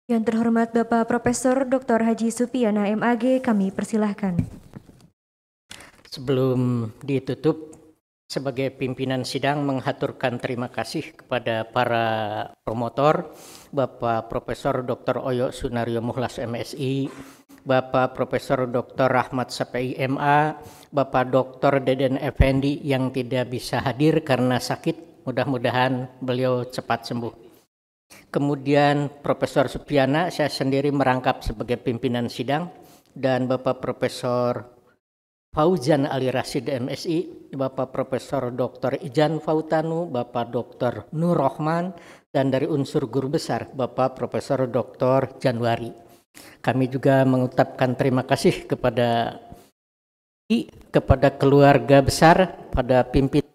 Yang terhormat Bapak Profesor Dr. Haji Supiana MAG kami persilahkan. Sebelum ditutup, sebagai pimpinan sidang menghaturkan terima kasih kepada para promotor, Bapak Profesor Dr. Oyo Sunario Muhlas MSI, Bapak Profesor Dr. Rahmat Sapi MA, Bapak Dr. Deden Effendi yang tidak bisa hadir karena sakit, mudah-mudahan beliau cepat sembuh. Kemudian Profesor Supiana, saya sendiri merangkap sebagai pimpinan sidang dan Bapak Profesor Fauzan Ali Rashid MSI, Bapak Profesor Dr. Ijan Fautanu, Bapak Dr. Nur Rohman, dan dari unsur guru besar Bapak Profesor Dr. Januari. Kami juga mengucapkan terima kasih kepada I, kepada keluarga besar, pada pimpinan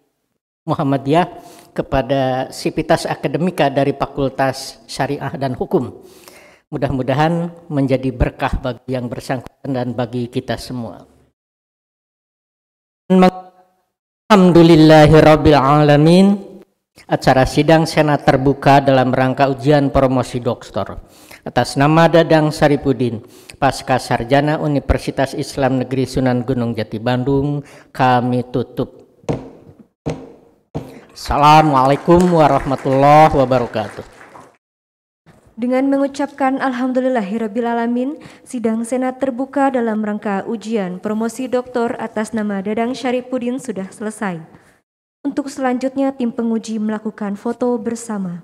Muhammadiyah kepada Sipitas Akademika dari Fakultas Syariah dan Hukum. Mudah-mudahan menjadi berkah bagi yang bersangkutan dan bagi kita semua. Alhamdulillahirrabbilalamin Acara sidang senat terbuka dalam rangka ujian promosi doktor atas nama Dadang Saripudin, Pasca Sarjana Universitas Islam Negeri Sunan Gunung Jati Bandung, kami tutup Assalamualaikum warahmatullahi wabarakatuh. Dengan mengucapkan Alhamdulillahirrabbilalamin, sidang Senat terbuka dalam rangka ujian promosi doktor atas nama Dadang Syaripudin sudah selesai. Untuk selanjutnya, tim penguji melakukan foto bersama.